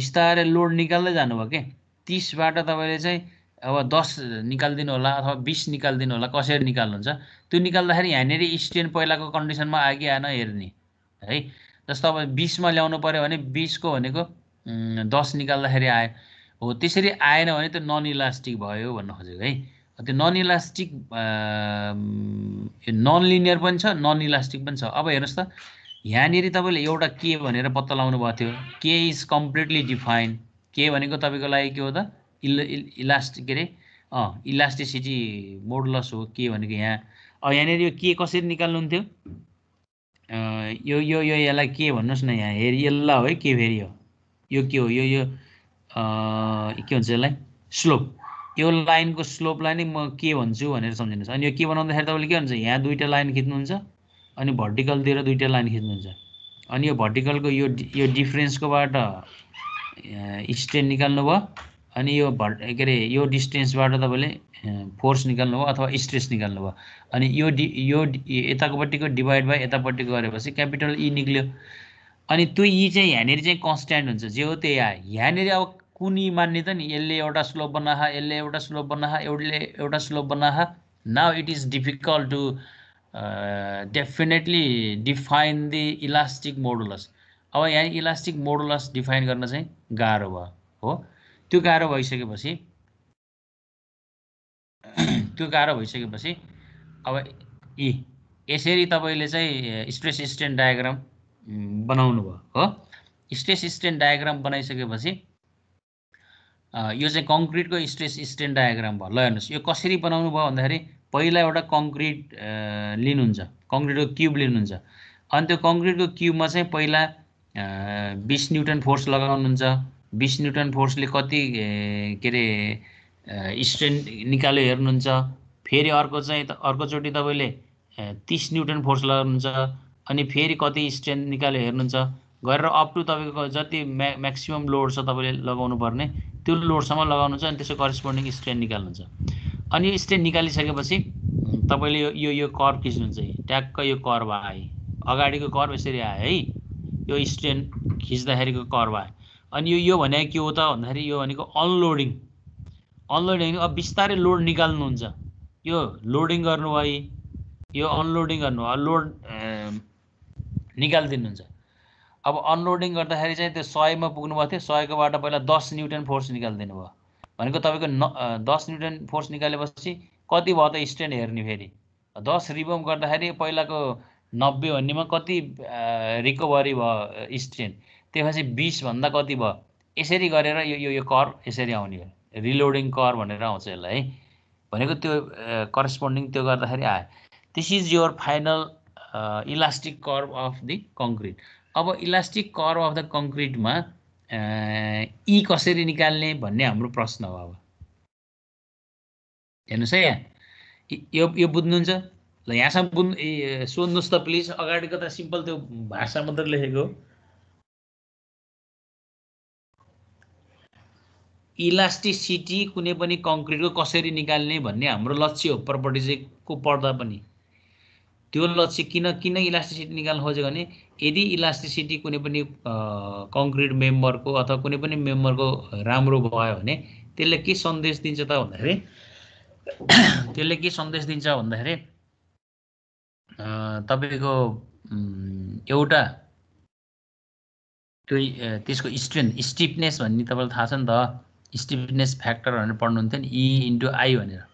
बिस्तारै लोड निकाल्दै जानुभयो कि तिसबाट तपाईँले चाहिँ अब दस निकालिदिनु होला अथवा बिस निकालिदिनु होला कसरी निकाल्नुहुन्छ त्यो निकाल्दाखेरि यहाँनिर स्ट्रेन पहिलाको कन्डिसनमा आएन आएन हेर्ने है जस्तो अब बिसमा ल्याउनु पऱ्यो भने बिसको भनेको दस निकाल्दाखेरि आयो हो त्यसरी आएन भने त नन इलास्टिक भयो भन्न खोजेको है त्यो नन इलास्टिक नन लिनियर पनि छ नन इलास्टिक पनि छ अब हेर्नुहोस् त यहाँनिर तपाईँले एउटा के भनेर पत्ता लगाउनु भएको थियो के इज कम्प्लिटली डिफाइन के भनेको तपाईँको लागि के हो त इल इलास्टिक के अरे अँ इलास्टिसिटी मोडलस हो के भनेको यहाँ अब यहाँनिर यो के कसरी निकाल्नुहुन्थ्यो यो यो यो यसलाई के भन्नुहोस् न यहाँ हेरि हो है के फेरि हो यो के हो यो यो के भन्छ यसलाई स्लोप यो लाइनको स्लोपलाई नै म के भन्छु भनेर सम्झिनुहोस् अनि यो के बनाउँदाखेरि तपाईँले के भन्छ यहाँ दुइटा लाइन खिच्नुहुन्छ अनि भर्टिकल दिएर दुईवटा लाइन खिच्नुहुन्छ अनि यो भर्टिकलको यो यो डिफ्रेन्सकोबाट निकाल्नु भयो अनि यो भर् के अरे यो डिस्टेन्सबाट तपाईँले फोर्स निकाल्नु भयो अथवा स्ट्रेस निकाल्नु भयो अनि यो डि यो यताकोपट्टिको डिभाइड बाई यतापट्टिको गरेपछि क्यापिटल ई e निक्ल्यो अनि त्यो ई e चाहिँ यहाँनिर चाहिँ कन्सट्यान्ट हुन्छ जे हो त्यही आयो यहाँनिर अब कुनी मान्ने त नि यसले एउटा स्लोप बनाह यसले एउटा स्लोप बनाह एउटाले एउटा स्लोप बनाह now it is difficult to definitely define the elastic modulus अब यहाँ इलास्टिक मोडुलस डिफाइन गर्न चाहिँ गाह्रो भयो हो त्यो गाह्रो भइसकेपछि त्यो गाह्रो भइसकेपछि अब ए यसरी तपाईँले चाहिँ स्ट्रेस स्टेन्ट डायग्राम बनाउनु भयो हो स्ट्रेस स्टेन्ट डायग्राम बनाइसकेपछि यो चाहिँ कङ्क्रिटको स्ट्रेस स्ट्रेन डायग्राम भयो ल हेर्नुहोस् यो कसरी बनाउनु भयो भन्दाखेरि पहिला एउटा कङ्क्रिट लिनुहुन्छ कङ्क्रिटको क्युब लिनुहुन्छ अनि त्यो कङ्क्रिटको क्युबमा चाहिँ पहिला बिस न्युटन फोर्स लगाउनुहुन्छ बिस न्युटन फोर्सले कति के अरे स्ट्रेन निकाल्यो हेर्नुहुन्छ फेरि अर्को चाहिँ अर्कोचोटि तपाईँले तिस न्युटन फोर्स लगाउनुहुन्छ अनि फेरि कति स्ट्रेन निकाल्यो हेर्नुहुन्छ गरेर अप टु तपाईँको जति म्या म्याक्सिमम् लोड छ तपाईँले लगाउनु पर्ने त्यो लोडसम्म लगाउनुहुन्छ अनि त्यसको करेस्पोन्डिङ स्ट्रेन निकाल्नुहुन्छ अनि यो स्ट्रेन निकालिसकेपछि तपाईँले यो यो यो कर्भ खिच्नुहुन्छ है ट्याक्क यो कर्भ आयो अगाडिको कर्भ यसरी आयो है यो स्ट्रेन खिच्दाखेरिको कर्भ आयो अनि यो यो भने के हो त भन्दाखेरि यो भनेको अनलोडिङ अनलोडिङ अब बिस्तारै लोड निकाल्नुहुन्छ यो लोडिङ गर्नु है यो अनलोडिङ गर्नु लोड निकालिदिनुहुन्छ अब अनलोडिङ गर्दाखेरि चाहिँ त्यो सयमा पुग्नुभएको थियो सयकोबाट पहिला दस न्युटन फोर्स निकालिदिनु भयो भनेको तपाईँको न दस न्युटन फोर्स निकालेपछि कति भयो त स्ट्रेन हेर्ने फेरि दस रिभम गर्दाखेरि पहिलाको नब्बे भन्नेमा कति रिकभरी भयो स्ट्रेन त्यसपछि बिसभन्दा कति भयो यसरी गरेर यो यो यो कर यसरी आउने हो रिलोडिङ कर भनेर आउँछ यसलाई है भनेको त्यो करेस्पोन्डिङ त्यो गर्दाखेरि आयो this is your final elastic curve of the concrete अब इलास्टिक कर्व अफ द कङ्क्रिटमा ई कसरी निकाल्ने भन्ने हाम्रो प्रश्न हो अब हेर्नुहोस् है यहाँ यो यो बुझ्नुहुन्छ ल यहाँसम्म बुझ्नु सोध्नुहोस् त प्लिज अगाडिको त सिम्पल त्यो भाषा मात्र लेखेको इलास्टिसिटी कुनै पनि कङ्क्रिटको कसरी निकाल्ने भन्ने हाम्रो लक्ष्य हो प्रपर्टी चाहिँ को पढ्दा पनि त्यो लक्ष्य किन किन इलास्टिसिटी निकाल्न खोज्यो भने यदि इलास्टिसिटी कुनै पनि कङ्क्रिट मेम्बरको अथवा कुनै पनि मेम्बरको राम्रो भयो भने त्यसले के सन्देश दिन्छ त भन्दाखेरि त्यसले के सन्देश दिन्छ भन्दाखेरि तपाईँको एउटा त्यो त्यसको स्ट्रेन्थ स्टिफनेस भन्ने तपाईँलाई थाहा छ नि त स्टिफनेस फ्याक्टर भनेर पढ्नुहुन्थ्यो नि इ इन्टु आई भनेर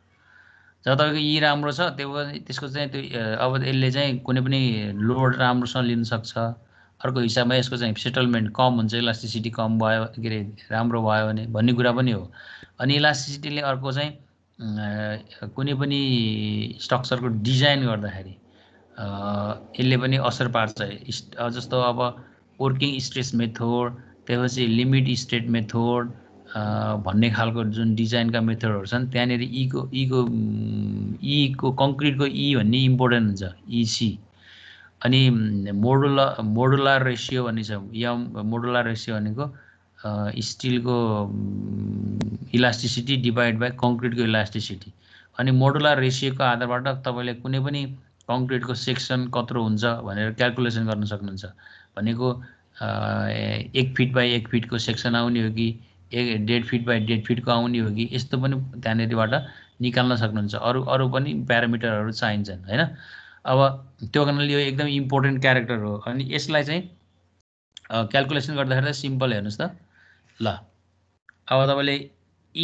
जब तपाईँको यी राम्रो छ त्यो त्यसको चाहिँ त्यो अब यसले चाहिँ कुनै पनि लोड राम्रोसँग लिन सक्छ अर्को हिसाबमा यसको चाहिँ सेटलमेन्ट कम हुन्छ इलास्टिसिटी कम भयो के अरे राम्रो भयो भने भन्ने कुरा पनि हो अनि इलास्टिसिटीले अर्को चाहिँ कुनै पनि स्ट्रक्चरको डिजाइन गर्दाखेरि यसले पनि असर पार्छ जस्तो अब वर्किङ स्ट्रेस मेथोड त्यसपछि लिमिट स्ट्रेट मेथोड भन्ने खालको जुन डिजाइनका मेथडहरू छन् त्यहाँनिर इको इको इको कङ्क्रिटको इ भन्ने इम्पोर्टेन्ट हुन्छ इसी अनि मोडुला मोडुला रेसियो भन्ने छ या मोडुला रेसियो भनेको स्टिलको इलास्टिसिटी डिभाइड बाई कङ्क्रिटको इलास्टिसिटी अनि मोडुला रेसियोको आधारबाट तपाईँले कुनै पनि कङ्क्रिटको सेक्सन कत्रो हुन्छ भनेर क्यालकुलेसन गर्न सक्नुहुन्छ भनेको एक फिट बाई एक फिटको सेक्सन आउने हो कि एक डेढ फिट बाई डेढ फिटको आउने हो कि यस्तो पनि त्यहाँनिरबाट निकाल्न सक्नुहुन्छ अरू अरू पनि प्यारामिटरहरू चाहिन्छन् होइन अब त्यो कारणले यो एकदम इम्पोर्टेन्ट क्यारेक्टर हो अनि यसलाई चाहिँ क्यालकुलेसन गर्दाखेरि चाहिँ सिम्पल हेर्नुहोस् त ल अब तपाईँले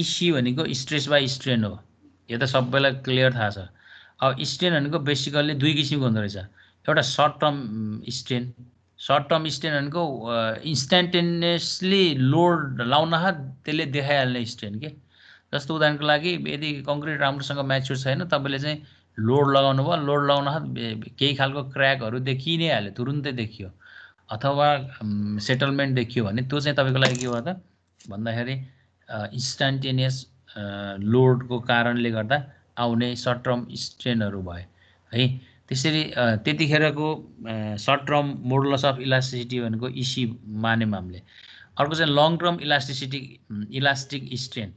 इसी भनेको स्ट्रेस बाई स्ट्रेन हो यो त सबैलाई क्लियर थाहा छ अब स्ट्रेन भनेको बेसिकल्ली दुई किसिमको हुँदो रहेछ एउटा short term strain short term strain भनेको इन्स्ट्यान्टेनियसली लोड लाउन त्यसले देखाइहाल्ने स्ट्रेन के जस्तो उदाहरणको लागि यदि कङ्क्रिट राम्रोसँग म्याच्योर छैन तपाईँले चाहिँ लोड लगाउनु भयो लोड लगाउन केही खालको क्र्याकहरू देखि नै हाल्यो तुरुन्तै देखियो अथवा सेटलमेन्ट देखियो भने त्यो चाहिँ तपाईँको लागि के भयो त भन्दाखेरि इन्स्टान्टेनियस लोडको कारणले गर्दा आउने सर्ट टर्म स्ट्रेनहरू भए है त्यसरी त्यतिखेरको short term modulus of elasticity भनेको इसी e मान्यौँ हामीले अर्को चाहिँ long term elasticity elastic strain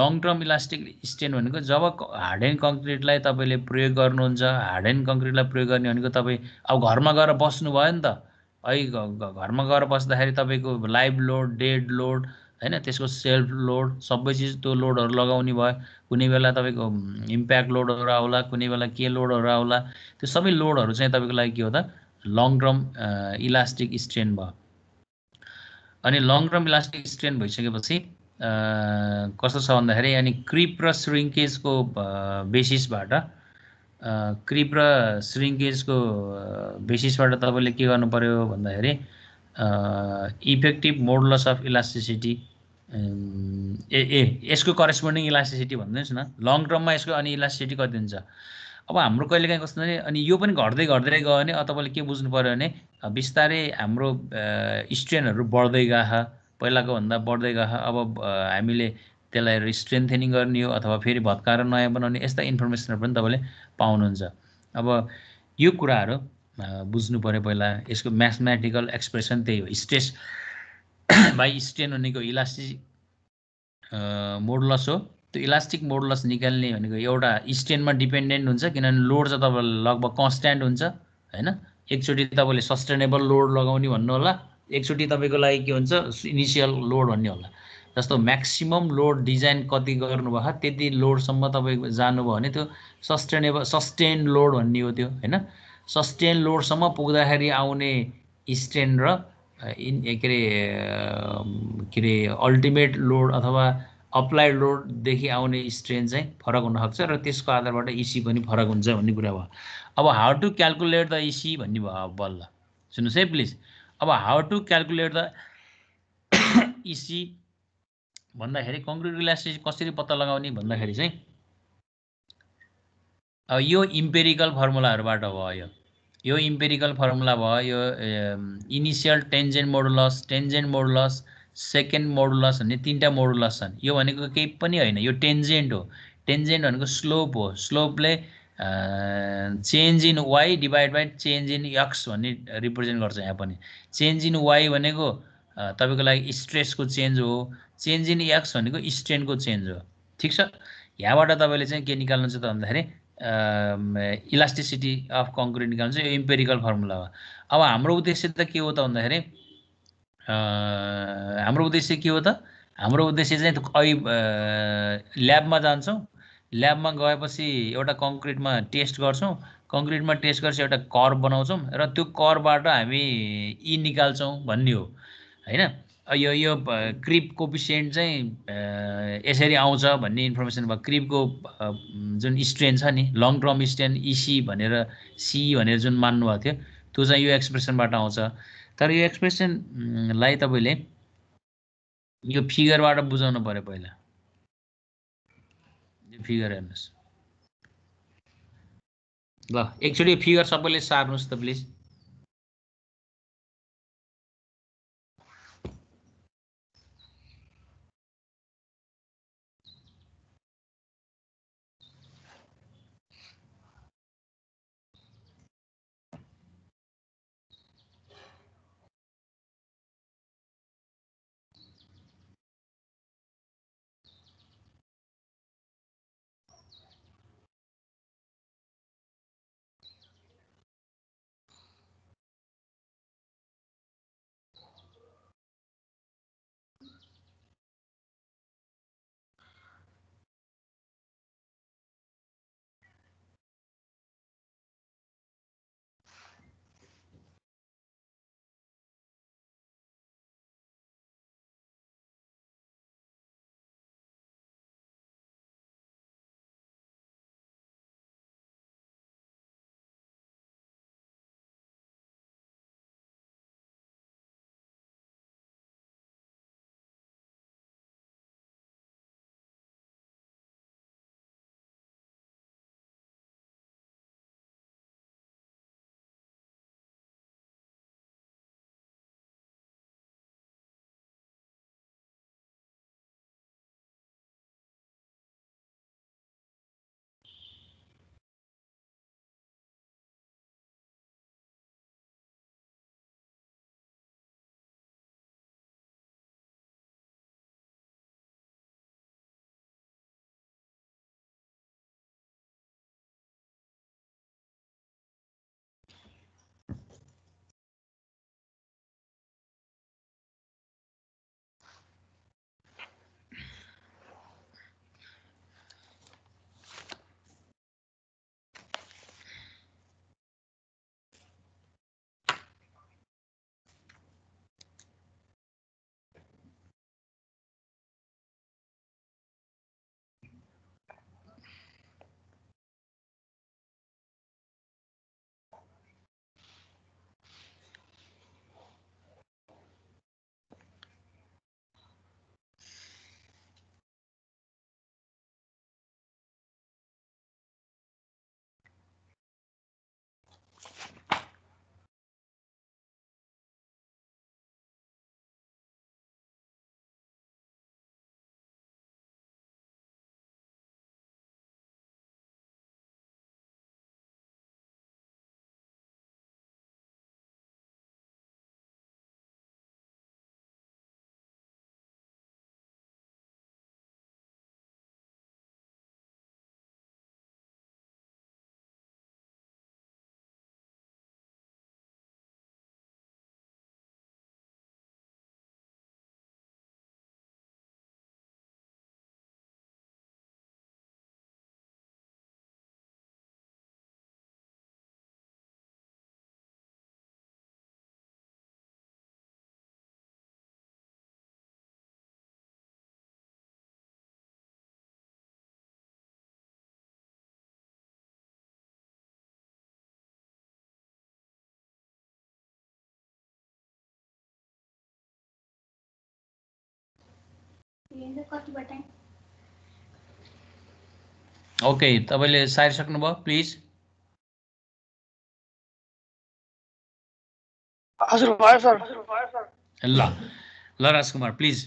long term elastic strain भनेको जब हार्ड एन्ड कङ्क्रिटलाई तपाईँले प्रयोग गर्नुहुन्छ हार्ड एन्ड कङ्क्रिटलाई प्रयोग गर्ने भनेको तपाईँ अब घरमा गएर बस्नुभयो नि त है घरमा गएर बस्दाखेरि तपाईँको लाइभ लोड डेड लोड होइन त्यसको सेल्फ लोड सबै चिज त्यो लोडहरू लगाउने भयो कुनै बेला तपाईँको इम्प्याक्ट लोडहरू आउला कुनै बेला के लोडहरू आउला त्यो सबै लोडहरू चाहिँ तपाईँको लागि के हो त लङ टर्म इलास्टिक स्ट्रेन भयो अनि लङ टर्म इलास्टिक स्ट्रेन भइसकेपछि कस्तो छ भन्दाखेरि अनि क्रिप र स्रिङ्केजको बेसिसबाट क्रिप र स्रिङ्केजको बेसिसबाट तपाईँले के गर्नु पऱ्यो भन्दाखेरि इफेक्टिभ मोडलस अफ इलास्टिसिटी ए ए यसको करेस्पोन्डिङ इलास्टिसिटी भनिदिनुहोस् न लङ टर्ममा यसको अनि इलास्टिसिटी कति हुन्छ अब हाम्रो कहिलेकाहीँ कस्तो भने अनि यो पनि घट्दै घट्दै गयो भने अब तपाईँले के बुझ्नु पऱ्यो भने बिस्तारै हाम्रो स्ट्रेनहरू बढ्दै गएछ पहिलाको भन्दा बढ्दै गएछ अब हामीले त्यसलाई स्ट्रेन्थेनिङ गर्ने हो अथवा फेरि भत्काएर नयाँ बनाउने यस्ता इन्फर्मेसनहरू पनि तपाईँले पाउनुहुन्छ अब यो कुराहरू बुझ्नु पऱ्यो पहिला यसको म्याथमेटिकल एक्सप्रेसन त्यही हो स्ट्रेस बाई स्ट्रेन भनेको इलास्टिक मोडलस हो त्यो इलास्टिक मोडलस निकाल्ने भनेको एउटा स्ट्रेनमा डिपेन्डेन्ट हुन्छ किनभने लोड चाहिँ तपाईँलाई लगभग कन्सट्यान्ट हुन्छ होइन एकचोटि तपाईँले सस्टेनेबल लोड लगाउने भन्नु होला एकचोटि तपाईँको लागि के हुन्छ इनिसियल लोड भन्ने होला जस्तो म्याक्सिमम् लोड डिजाइन कति गर्नुभयो त्यति लोडसम्म तपाईँ जानुभयो भने त्यो सस्टेनेबल सस्टेन लोड भन्ने हो त्यो होइन सस्टेन लोडसम्म पुग्दाखेरि आउने स्ट्रेन र इन के अरे के अरे अल्टिमेट लोड अथवा अप्लाइड लोडदेखि आउने स्ट्रेन चाहिँ फरक हुनसक्छ र त्यसको आधारबाट इसी e पनि फरक हुन्छ भन्ने कुरा भयो अब how to calculate the Ec भन्ने भयो बल्ल सुन्नुहोस् है प्लिज अब how to calculate the Ec भन्दाखेरि कङ्क्रिट रिल्याक्सेसन कसरी पत्ता लगाउने भन्दाखेरि चाहिँ अब यो इम्पेरिकल फर्मुलाहरूबाट भयो यो इम्पेरिकल फर्मुला भयो यो initial tangent modulus tangent modulus secant modulus भन्ने तिनवटा मोडुलस छन् यो भनेको केही पनि होइन यो टेन्जेन्ट हो टेन्जेन्ट भनेको स्लोप हो स्लोपले change in Y divide by change in X भन्ने रिप्रेजेन्ट गर्छ यहाँ पनि चेन्ज इन वाई भनेको तपाईँको लागि स्ट्रेसको चेन्ज हो चेन्ज इन यक्स भनेको स्ट्रेनको चेन्ज हो ठिक छ यहाँबाट तपाईँले चाहिँ के निकाल्नु छ त भन्दाखेरि इलास्टिसिटी अफ कङ्क्रिट निकाल्नु चाहिँ यो इम्पेरिकल फर्मुला हो अब हाम्रो उद्देश्य त के हो त भन्दाखेरि हाम्रो उद्देश्य के हो त हाम्रो उद्देश्य चाहिँ ऐ ल्याबमा जान्छौँ ल्याबमा गएपछि एउटा कङ्क्रिटमा टेस्ट गर्छौँ कङ्क्रिटमा टेस्ट गर्छ एउटा कर बनाउँछौँ र त्यो करबाट हामी इ निकाल्छौँ भन्ने हो होइन यो यो क्रिप कोपिसिएन्ट चाहिँ यसरी आउँछ भन्ने इन्फर्मेसन भयो क्रिपको जुन स्ट्रेन छ नि लङ टर्म स्ट्रेन इसी भनेर सी भनेर जुन मान्नुभएको थियो त्यो चाहिँ यो एक्सप्रेसनबाट आउँछ तर यो एक्सप्रेसनलाई तपाईँले यो फिगरबाट बुझाउनु पऱ्यो पहिला यो फिगर हेर्नुहोस् ल एकचोटि फिगर सबैले सार्नुहोस् त प्लिज ओके तपाईँले सारिसक्नुभयो प्लिज भयो ल ल राजकुमार प्लिज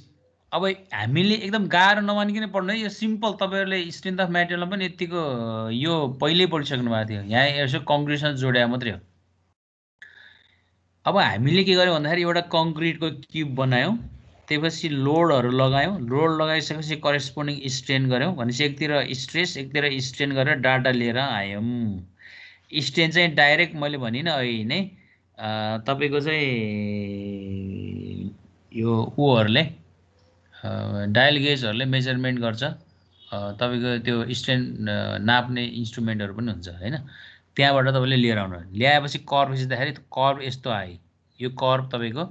अब हामीले एकदम गाह्रो नमानिकन पढ्नु है यो सिम्पल तपाईँहरूले स्ट्रेन्थ अफ मेटेरियलमा पनि यतिको यो पहिल्यै पढिसक्नु भएको थियो यहाँ यसो कङ्क्रिटसँग जोड्या मात्रै हो अब हामीले के गर्यौँ भन्दाखेरि एउटा कङ्क्रिटको क्युब बनायौँ त्यसपछि लोडहरू लगायौँ लोड लगाइसकेपछि करेस्पोन्डिङ स्ट्रेन गऱ्यौँ भनेपछि एकतिर स्ट्रेस एकतिर स्ट्रेन गरेर डाटा लिएर आयौँ स्ट्रेन चाहिँ डाइरेक्ट मैले भनिनँ अहिले नै तपाईँको चाहिँ यो ऊहरूले डायल गेजहरूले मेजरमेन्ट गर्छ तपाईँको त्यो स्ट्रेन नाप्ने इन्स्ट्रुमेन्टहरू पनि हुन्छ होइन त्यहाँबाट तपाईँले लिएर आउनु ल्याएपछि कर्भ खिच्दाखेरि कर्भ यस्तो आयो यो कर्भ तपाईँको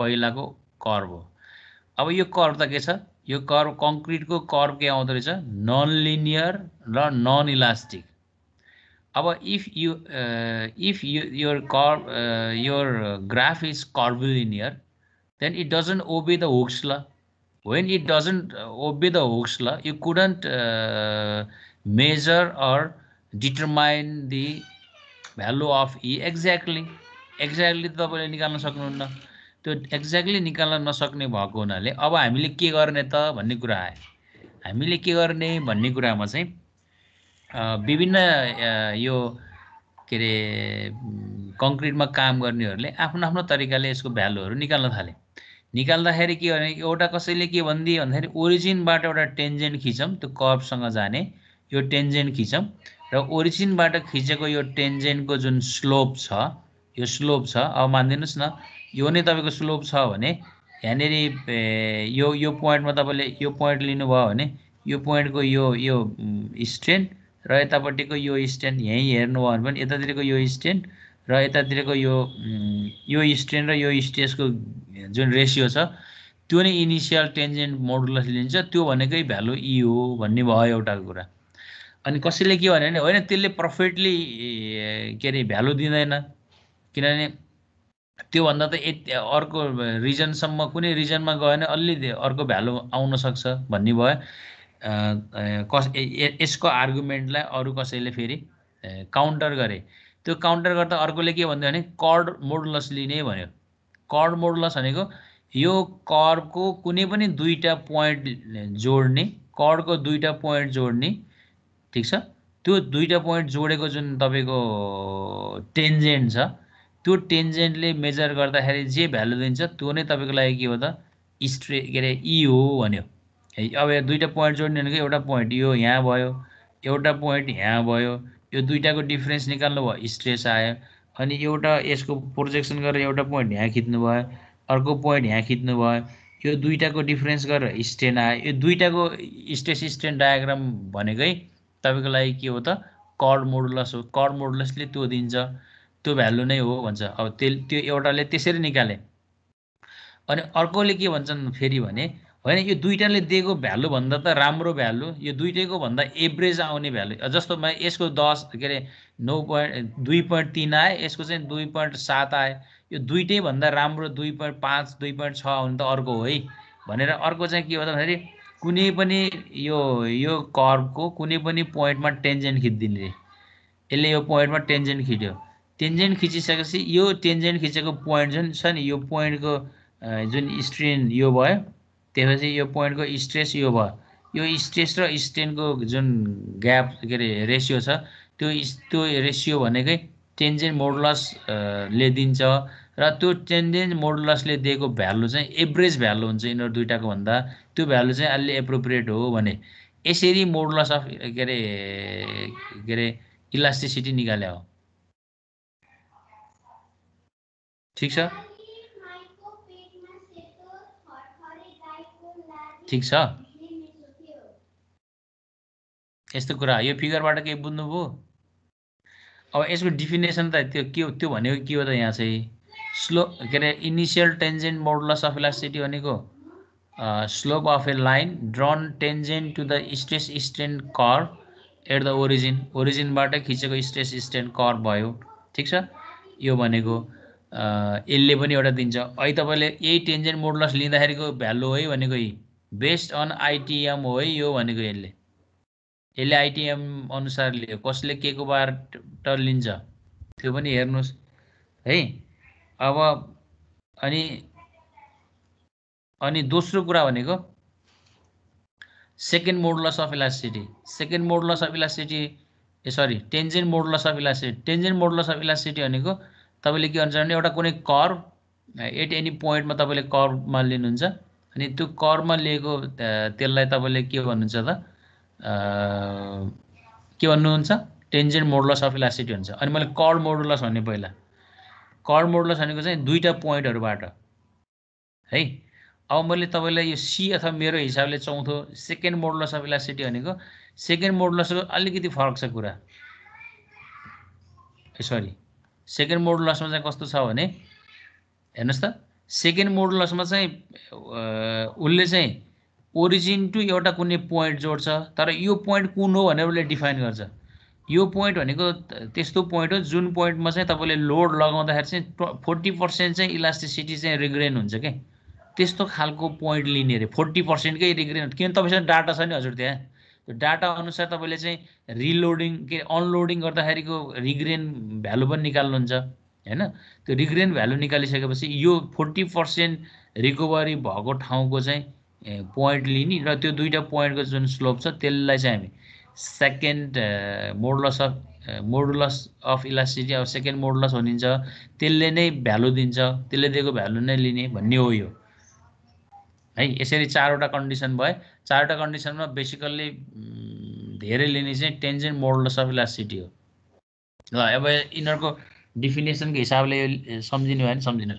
पहिलाको कर्भ हो अब यो कर्व त के छ यो कर्व कङ्क्रिटको कर्व के आउँदो रहेछ नन लिनियर र नन इलास्टिक अब if you if you your curve your graph is linear then it doesn't obey the Hooke's law when it doesn't obey the Hooke's law you couldn't measure or determine the value of E exactly exactly तपाईँले निकाल्न सक्नुहुन्न त्यो exactly निकाल्न नसक्ने भएको हुनाले अब हामीले के गर्ने त भन्ने कुरा आयो हामीले के गर्ने भन्ने कुरामा चाहिँ विभिन्न यो के अरे कङ्क्रिटमा काम गर्नेहरूले आफ्नो आफ्नो तरिकाले यसको भ्यालुहरू निकाल्न थाले निकाल्दाखेरि के भने एउटा कसैले के भनिदिए भन्दाखेरि ओरिजिनबाट एउटा टेन्जेन्ट खिचौँ त्यो कर्भसँग जाने यो टेन्जेन्ट खिचौँ र ओरिजिनबाट खिचेको यो टेन्जेन्टको जुन स्लोप छ यो स्लोप छ अब मानिदिनुहोस् न यो नै तपाईँको स्लोप छ भने यहाँनिर यो यो पोइन्टमा तपाईँले यो पोइन्ट लिनुभयो भने यो पोइन्टको यो यो स्ट्रेन र यतापट्टिको यो स्ट्रेन यहीँ हेर्नुभयो भने पनि यतातिरको यो स्ट्रेन र यतातिरको यो यो स्ट्रेन र यो स्ट्रेसको जुन रेसियो छ त्यो नै इनिसियल टेन्जेन्ट मोडुलस लिन्छ त्यो भनेकै भ्यालु इ e हो भन्ने भयो एउटा कुरा अनि कसैले के भन्यो भने होइन त्यसले पर्फेक्टली के अरे भ्यालु दिँदैन किनभने त्योभन्दा त यति अर्को रिजनसम्म कुनै रिजनमा गयो भने अलि अर्को भ्यालु आउन सक्छ भन्ने भयो कस यसको आर्गुमेन्टलाई अरू कसैले फेरि काउन्टर गरे त्यो काउन्टर गर्दा अर्कोले के भन्यो भने कर्ड मोडलस लिने भन्यो कर्ड मोडलस भनेको यो कर्डको कुनै पनि दुईवटा पोइन्ट जोड्ने कर्डको दुईवटा पोइन्ट जोड्ने ठिक छ त्यो दुईवटा पोइन्ट जोडेको जुन तपाईँको टेन्जेन्ट छ त्यो टेन्जेन्टले मेजर गर्दाखेरि जे भ्यालु दिन्छ त्यो नै तपाईँको लागि के हो त स्ट्रे के अरे ई हो भन्यो है अब यहाँ दुईवटा पोइन्ट जोड्ने भनेको एउटा पोइन्ट यो यहाँ भयो एउटा पोइन्ट यहाँ भयो यो दुइटाको डिफ्रेन्स निकाल्नु भयो स्ट्रेस आयो अनि एउटा यसको प्रोजेक्सन गरेर एउटा पोइन्ट यहाँ खिच्नु भयो अर्को पोइन्ट यहाँ खिच्नु भयो यो दुइटाको डिफ्रेन्स गरेर स्ट्रेन आयो यो दुइटाको स्ट्रेस स्ट्रेन डायग्राम भनेकै तपाईँको लागि के हो त कर्ड मोडुलस हो कर्ड मोडुलसले त्यो दिन्छ त्यो भ्यालु नै हो भन्छ अब त्यो त्यो एउटाले त्यसरी निकाले अनि अर्कोले के भन्छन् फेरि भने होइन यो दुइटाले दिएको भ्यालुभन्दा त राम्रो भ्यालु यो दुइटैको भन्दा एभरेज आउने भ्यालु जस्तो यसको दस के अरे नौ पोइन्ट दुई पोइन्ट तिन आयो यसको चाहिँ दुई पोइन्ट सात आयो यो दुइटैभन्दा राम्रो दुई पोइन्ट पाँच दुई पोइन्ट छ आउने त अर्को हो है भनेर अर्को चाहिँ के हो त भन्दाखेरि कुनै पनि यो यो कर्भको कुनै पनि पोइन्टमा टेन्जेन्ट खिचिदिने यसले यो पोइन्टमा टेन्जेन्ट खिच्यो टेन्जेन्ट खिचिसकेपछि यो टेन्जेन्ट खिचेको पोइन्ट जुन छ नि यो पोइन्टको जुन स्ट्रेन यो भयो त्यसपछि यो पोइन्टको स्ट्रेस यो भयो यो स्ट्रेस र स्ट्रेनको जुन ग्याप के अरे रेसियो छ त्यो त्यो रेसियो भनेकै टेन्जेन्ट मोडलसले दिन्छ र त्यो टेन्जेन्ट मोडलसले दिएको भ्यालु चाहिँ एभरेज भ्यालु हुन्छ यिनीहरू दुइटाको भन्दा त्यो भ्यालु चाहिँ अलि एप्रोप्रिएट हो भने यसरी मोडलस अफ के अरे के अरे इलास्टिसिटी निकाले ठिक छ ठिक छ यस्तो कुरा यो फिगरबाट केही बुझ्नुभयो अब यसको डिफिनेसन त त्यो के त्यो भनेको के हो त यहाँ चाहिँ स्लो के अरे initial tangent modulus of elasticity भनेको slope of a line drawn tangent to the stress strain curve at the origin ओरिजिनबाट खिचेको स्ट्रेस स्ट्रेन कर भयो ठिक छ यो भनेको यसले पनि एउटा दिन्छ अहिले तपाईँले यही टेन्जेन्ट मोडलस लिँदाखेरिको भ्यालु है भनेको यही बेस्ड अन आइटिएम हो है यो भनेको यसले यसले आइटिएम अनुसार लियो कसले के को बाट लिन्छ त्यो पनि हेर्नुहोस् है अब अनि अनि दोस्रो कुरा भनेको secant modulus of elasticity secant modulus of elasticity uh sorry tangent modulus of elasticity tangent modulus of elasticity भनेको तपाईँले के गर्नुहुन्छ भने एउटा कुनै कर्व एट एनी पोइन्टमा तपाईँले कर्वमा लिनुहुन्छ अनि त्यो कर्वमा लिएको त्यसलाई तपाईँले के भन्नुहुन्छ त के भन्नुहुन्छ टेन्जेन्ट मोडलस अफ इलास्टिटी हुन्छ अनि मैले कर्ड मोडुलस भने पहिला कर्ड मोडुलस भनेको चाहिँ दुईवटा पोइन्टहरूबाट है अब मैले तपाईँलाई यो सी अथवा मेरो हिसाबले चौथो सेकेन्ड मोडलस अफ इलास्टिटी भनेको सेकेन्ड मोडलसको अलिकति फरक छ कुरा सरी सेकेन्ड मोडुलसमा चाहिँ कस्तो छ भने हेर्नुहोस् त सेकेन्ड मोडुलसमा चाहिँ उसले चाहिँ ओरिजिन टु एउटा कुनै पोइन्ट जोड्छ तर यो पोइन्ट कुन हो भनेर उसले डिफाइन गर्छ यो पोइन्ट भनेको त्यस्तो पोइन्ट हो जुन पोइन्टमा चाहिँ तपाईँले लोड लगाउँदाखेरि चाहिँ फोर्टी पर्सेन्ट चाहिँ इलास्टिसिटी चाहिँ रिग्रेन हुन्छ क्या त्यस्तो खालको पोइन्ट लिने अरे फोर्टी पर्सेन्टकै रिग्रेन किन तपाईँसँग डाटा छ नि हजुर त्यहाँ त्यो डाटा अनुसार तपाईँले चाहिँ रिलोडिङ के अनलोडिङ गर्दाखेरिको रिग्रेन भ्यालु पनि निकाल्नुहुन्छ होइन त्यो रिग्रेन भ्यालु निकालिसकेपछि यो फोर्टी पर्सेन्ट रिकभरी भएको ठाउँको चाहिँ पोइन्ट लिने र त्यो दुइटा पोइन्टको जुन स्लोप छ त्यसलाई चाहिँ हामी secant modulus of modulus of elasticity अब सेकेन्ड मोडुलस भनिन्छ त्यसले नै भ्यालु दिन्छ त्यसले दिएको भ्यालु नै लिने भन्ने हो यो है यसरी चारवटा कन्डिसन भए चारवटा कन्डिसनमा बेसिकल्ली धेरै लिने चाहिँ टेन्जेन्ट मोडलस अफ इलास्टिसिटी हो ल अब यिनीहरूको डिफिनेसनको हिसाबले यो सम्झिनु भयो भने सम्झिनु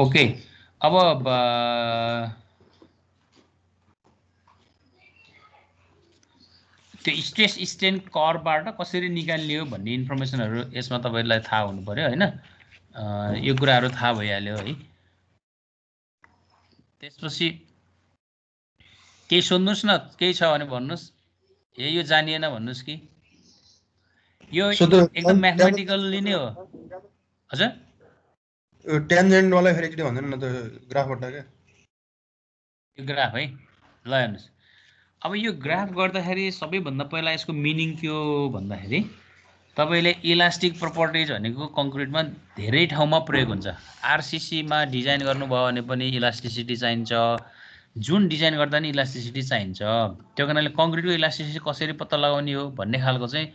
ओके अब uh, त्यो स्ट्रेस स्टेन करबाट कसरी निकाल्ने हो भन्ने इन्फर्मेसनहरू यसमा तपाईँहरूलाई थाहा हुनु पऱ्यो होइन uh, यो कुराहरू थाहा भइहाल्यो है त्यसपछि केही सोध्नुहोस् न केही छ भने भन्नुहोस् ए यो जानिएन भन्नुहोस् कि यो एकदम म्याथमेटिकल्ली नै हो हजुर यो ग्राफ है ल हेर्नुहोस् अब यो ग्राफ गर्दाखेरि सबैभन्दा पहिला यसको मिनिङ के हो भन्दाखेरि तपाईँले इलास्टिक प्रपर्टिज भनेको कङ्क्रिटमा धेरै ठाउँमा प्रयोग हुन्छ आरसिसीमा डिजाइन गर्नुभयो भने पनि इलास्टिसिटी चाहिन्छ जुन डिजाइन गर्दा नि इलास्टिसिटी चाहिन्छ त्यो कारणले कङ्क्रिटको इलास्टिसिटी कसरी पत्ता लगाउने हो भन्ने खालको चाहिँ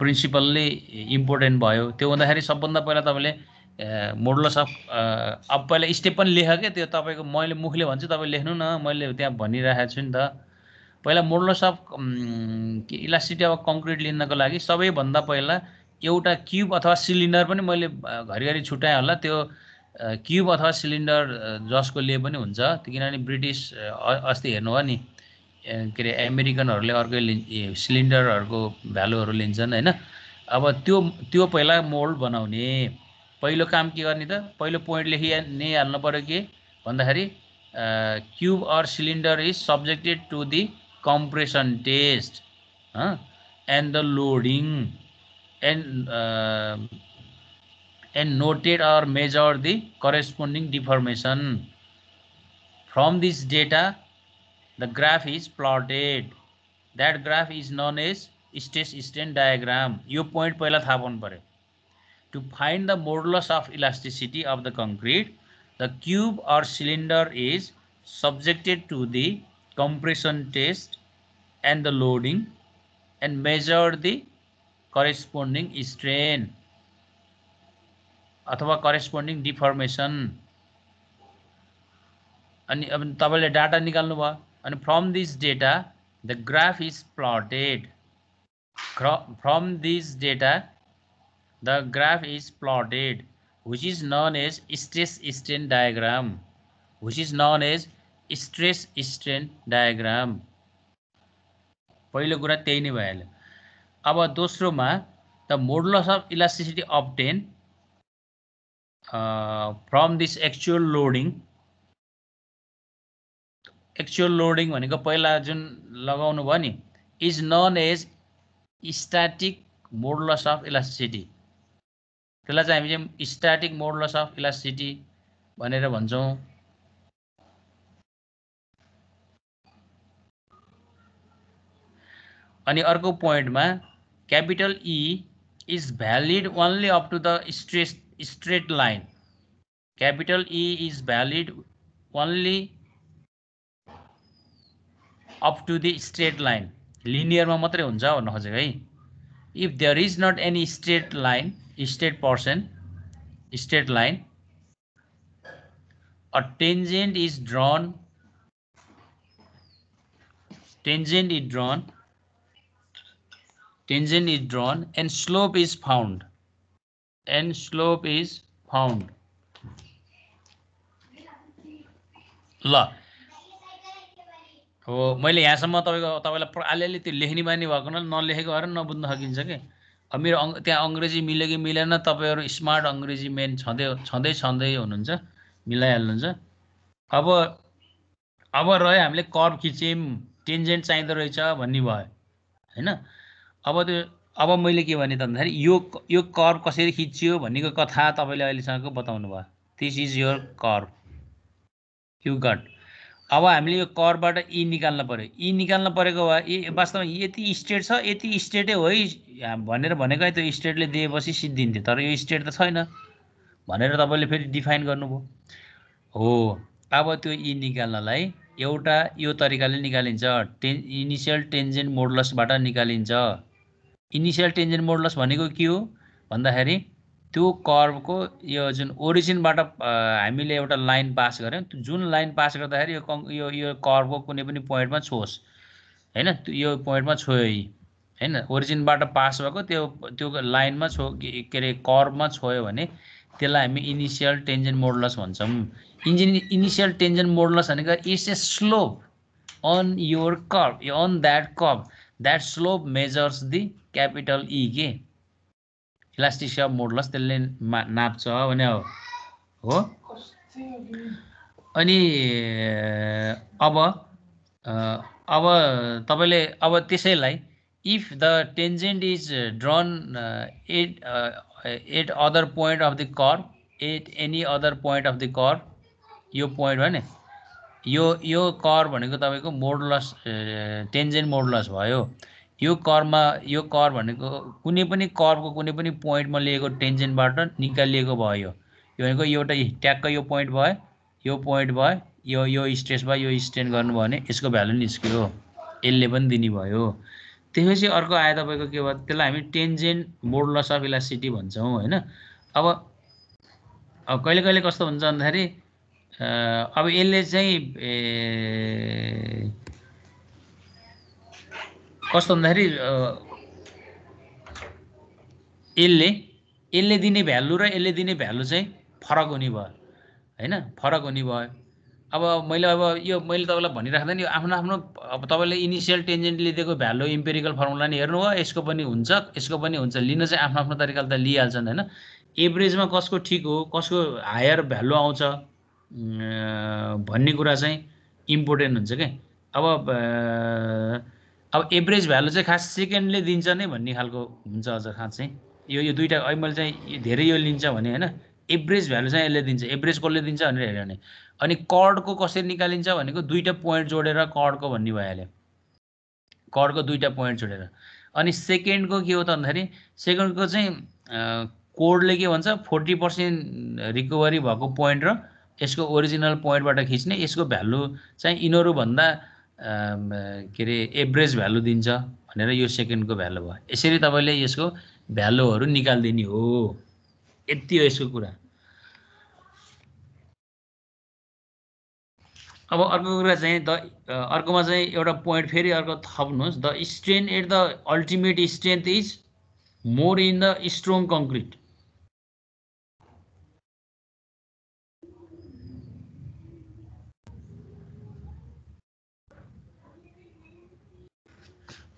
प्रिन्सिपल नै इम्पोर्टेन्ट भयो त्यो हुँदाखेरि सबभन्दा पहिला तपाईँले मोडुलस अफ अब पहिला स्टेप पनि लेख क्या त्यो तपाईँको मैले मुखले भन्छु तपाईँ लेख्नु न मैले त्यहाँ भनिरहेको छु नि त पहिला मोडलस अफ इलास्टिसिटी अब कङ्क्रिट लिनको लागि सबैभन्दा पहिला एउटा क्युब अथवा सिलिन्डर पनि मैले घरिघरि छुट्याएँ होला त्यो क्युब अथवा सिलिन्डर जसको लिए पनि हुन्छ किनभने ब्रिटिस अस्ति हेर्नु हो नि के अरे अमेरिकनहरूले अर्कै सिलिन्डरहरूको भ्यालुहरू लिन्छन् होइन अब त्यो त्यो पहिला मोल्ड बनाउने पहिलो काम के गर्ने त पहिलो पोइन्ट लेखि नै हाल्नु पऱ्यो के भन्दाखेरि cube or cylinder is subjected to the compression test and the loading and and noted or measured the corresponding deformation. From this data, the graph is plotted. That graph is known as stress strain diagram. You point पहिला थाहा पाउनु पर्यो. To find the modulus of elasticity of the concrete, the cube or cylinder is subjected to the compression test and the loading and measure the corresponding strain. अथवा corresponding deformation अनि अब तपाईँले data निकाल्नुभयो अनि from this data the graph is plotted from this data the graph is plotted which is known as stress strain diagram which is known as stress strain diagram पहिलो कुरा त्यही नै भइहाल्यो अब दोस्रोमा the modulus of elasticity obtained from this actual loading actual loading भनेको पहिला जुन लगाउनु भयो नि is known as static modulus of elasticity त्यसलाई चाहिँ हामी चाहिँ स्ट्याटिक मोडलस अफ इलास्टिसिटी भनेर भन्छौँ अनि अर्को पोइन्टमा capital E is valid only up to the stress straight line capital E is valid only up to the straight line linear ma matre huncha भन्न khoje hai if there is not any straight line straight portion straight line a tangent is drawn tangent is drawn tangent is drawn and slope is found n slope is found ल हो मैले यहाँसम्म तपाईँको तपाईँलाई अलिअलि त्यो लेख्ने बानी भएको हुनाले नलेखेको भएर नबुझ्न सकिन्छ कि अब मेरो अङ् त्यहाँ अङ्ग्रेजी मिल्यो कि मिलेन तपाईँहरू स्मार्ट अङ्ग्रेजी मेन छँदै छँदै छँदै हुनुहुन्छ मिलाइहाल्नुहुन्छ अब अब रह्यो हामीले कर्भ खिच्यौँ टेन्जेन्ट चाहिँदो रहेछ भन्ने भयो होइन अब त्यो अब मैले के भने त भन्दाखेरि यो यो कर्व कसरी खिचियो भन्नेको कथा तपाईँले अहिलेसम्मको बताउनु भयो this is your curve you got अब हामीले यो करबाट ई e निकाल्नु पऱ्यो इ e निकाल्नु परेको भए ए वास्तवमा यति स्टेट छ यति स्टेटै हो है भनेर भनेको है त्यो स्टेटले दिएपछि सिद्धिन्थ्यो तर यो स्टेट त छैन भनेर तपाईँले फेरि डिफाइन गर्नुभयो हो अब त्यो इ e निकाल्नलाई एउटा यो तरिकाले निकालिन्छ टेन इनिसियल टेन्जेन्ट मोडलसबाट निकालिन्छ इनिसियल टेन्जेन्ट मोडलस भनेको के हो भन्दाखेरि त्यो कर्भको यो जुन ओरिजिनबाट हामीले एउटा लाइन पास गऱ्यौँ जुन लाइन पास गर्दाखेरि यो कङ यो यो कर्भको कुनै पनि पोइन्टमा छोस् होइन यो पोइन्टमा छोयो यी होइन ओरिजिनबाट पास भएको त्यो त्यो लाइनमा छो के अरे कर्भमा छोयो भने त्यसलाई हामी इनिसियल टेन्जेन्ट मोडलस भन्छौँ इन्जिन इनिसियल टेन्जेन्ट मोडलस भनेको it's a slope on your curve on that curve that slope measures the capital E e के इलास्टिसिटी अफ मोडलस त्यसले नाप्छ भने हो अनि अब अब तपाईँले अब त्यसैलाई if the tangent is drawn at at other point of the curve at any other point of the curve यो पोइन्ट भने यो यो कर भनेको तपाईँको मोडलस टेन्जेन्ट मोडलस भयो यो करमा यो कर भनेको कुनै पनि कर्वको कुनै पनि पोइन्टमा लिएको टेन्जेन्टबाट निकालिएको भयो यो भनेको एउटा ट्याक्क यो पोइन्ट भयो यो पोइन्ट भयो यो यो स्ट्रेस भयो यो स्ट्रेन गर्नुभयो भने यसको भ्यालु निस्क्यो यसले पनि दिने भयो त्यसपछि अर्को आयो तपाईँको के भयो त्यसलाई हामी टेन्जेन्ट मोडलस अफ इलास्टिटी भन्छौँ होइन अब अब कहिले कहिले कस्तो हुन्छ भन्दाखेरि अब यसले चाहिँ कस्तो भन्दाखेरि यसले यसले दिने भ्यालु र यसले दिने भ्यालु चाहिँ फरक हुने भयो होइन फरक हुने भयो अब मैले अब यो मैले तपाईँलाई नि यो आफ्नो आफ्नो अब तपाईँले इनिसियल टेन्जेन्टले दिएको भ्यालु इम्पेरिकल फर्मुला नि हेर्नु हो यसको पनि हुन्छ यसको पनि हुन्छ लिन चाहिँ आफ्नो आफ्नो तरिकाले त लिइहाल्छन् होइन एभरेजमा कसको ठिक हो कसको हायर भ्यालु आउँछ भन्ने कुरा चाहिँ इम्पोर्टेन्ट हुन्छ क्या अब अब एभरेज भ्यालु चाहिँ खास सेकेन्डले दिन्छ नै भन्ने खालको हुन्छ अझ खास चाहिँ यो यो दुइटा अहिले मैले चाहिँ धेरै यो लिन्छ भने होइन एभरेज भ्यालु चाहिँ यसले दिन्छ एभरेज कसले दिन्छ भनेर हेऱ्यो भने अनि कर्डको कसरी निकालिन्छ भनेको दुईवटा पोइन्ट जोडेर कर्डको भन्ने भइहाल्यो कर्डको दुईवटा पोइन्ट जोडेर अनि सेकेन्डको के हो त भन्दाखेरि सेकेन्डको चाहिँ कोडले के भन्छ फोर्टी पर्सेन्ट रिकभरी भएको पोइन्ट र यसको ओरिजिनल पोइन्टबाट खिच्ने यसको भ्यालु चाहिँ यिनीहरूभन्दा के अरे एभरेज भ्यालु दिन्छ भनेर यो सेकेन्डको भ्यालु भयो यसरी तपाईँले यसको भ्यालुहरू निकालिदिने हो यति हो यसको कुरा अब अर्को कुरा चाहिँ द अर्कोमा चाहिँ एउटा पोइन्ट फेरि अर्को थप्नुहोस् the strength at the ultimate strength is more in the strong concrete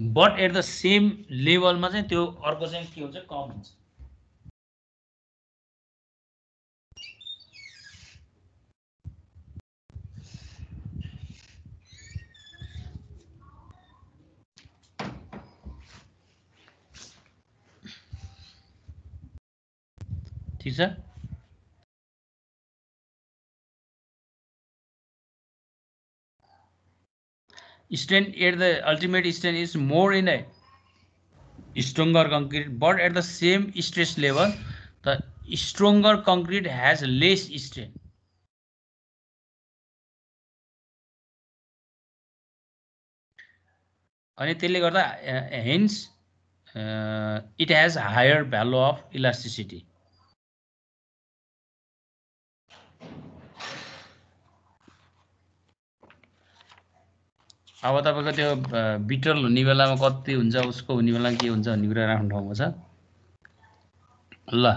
but at the same लेभलमा चाहिँ त्यो अर्को चाहिँ के हुन्छ कम हुन्छ ठिक छ strength at the ultimate strength is more in a stronger concrete but at the same stress level the stronger concrete has less strength अनि त्यसले गर्दा hence it has higher value of elasticity अब तपाईँको त्यो बिटल हुने बेलामा कति हुन्छ उसको हुने बेलामा के हुन्छ भन्ने कुरा राख्नु ठाउँमा छ ल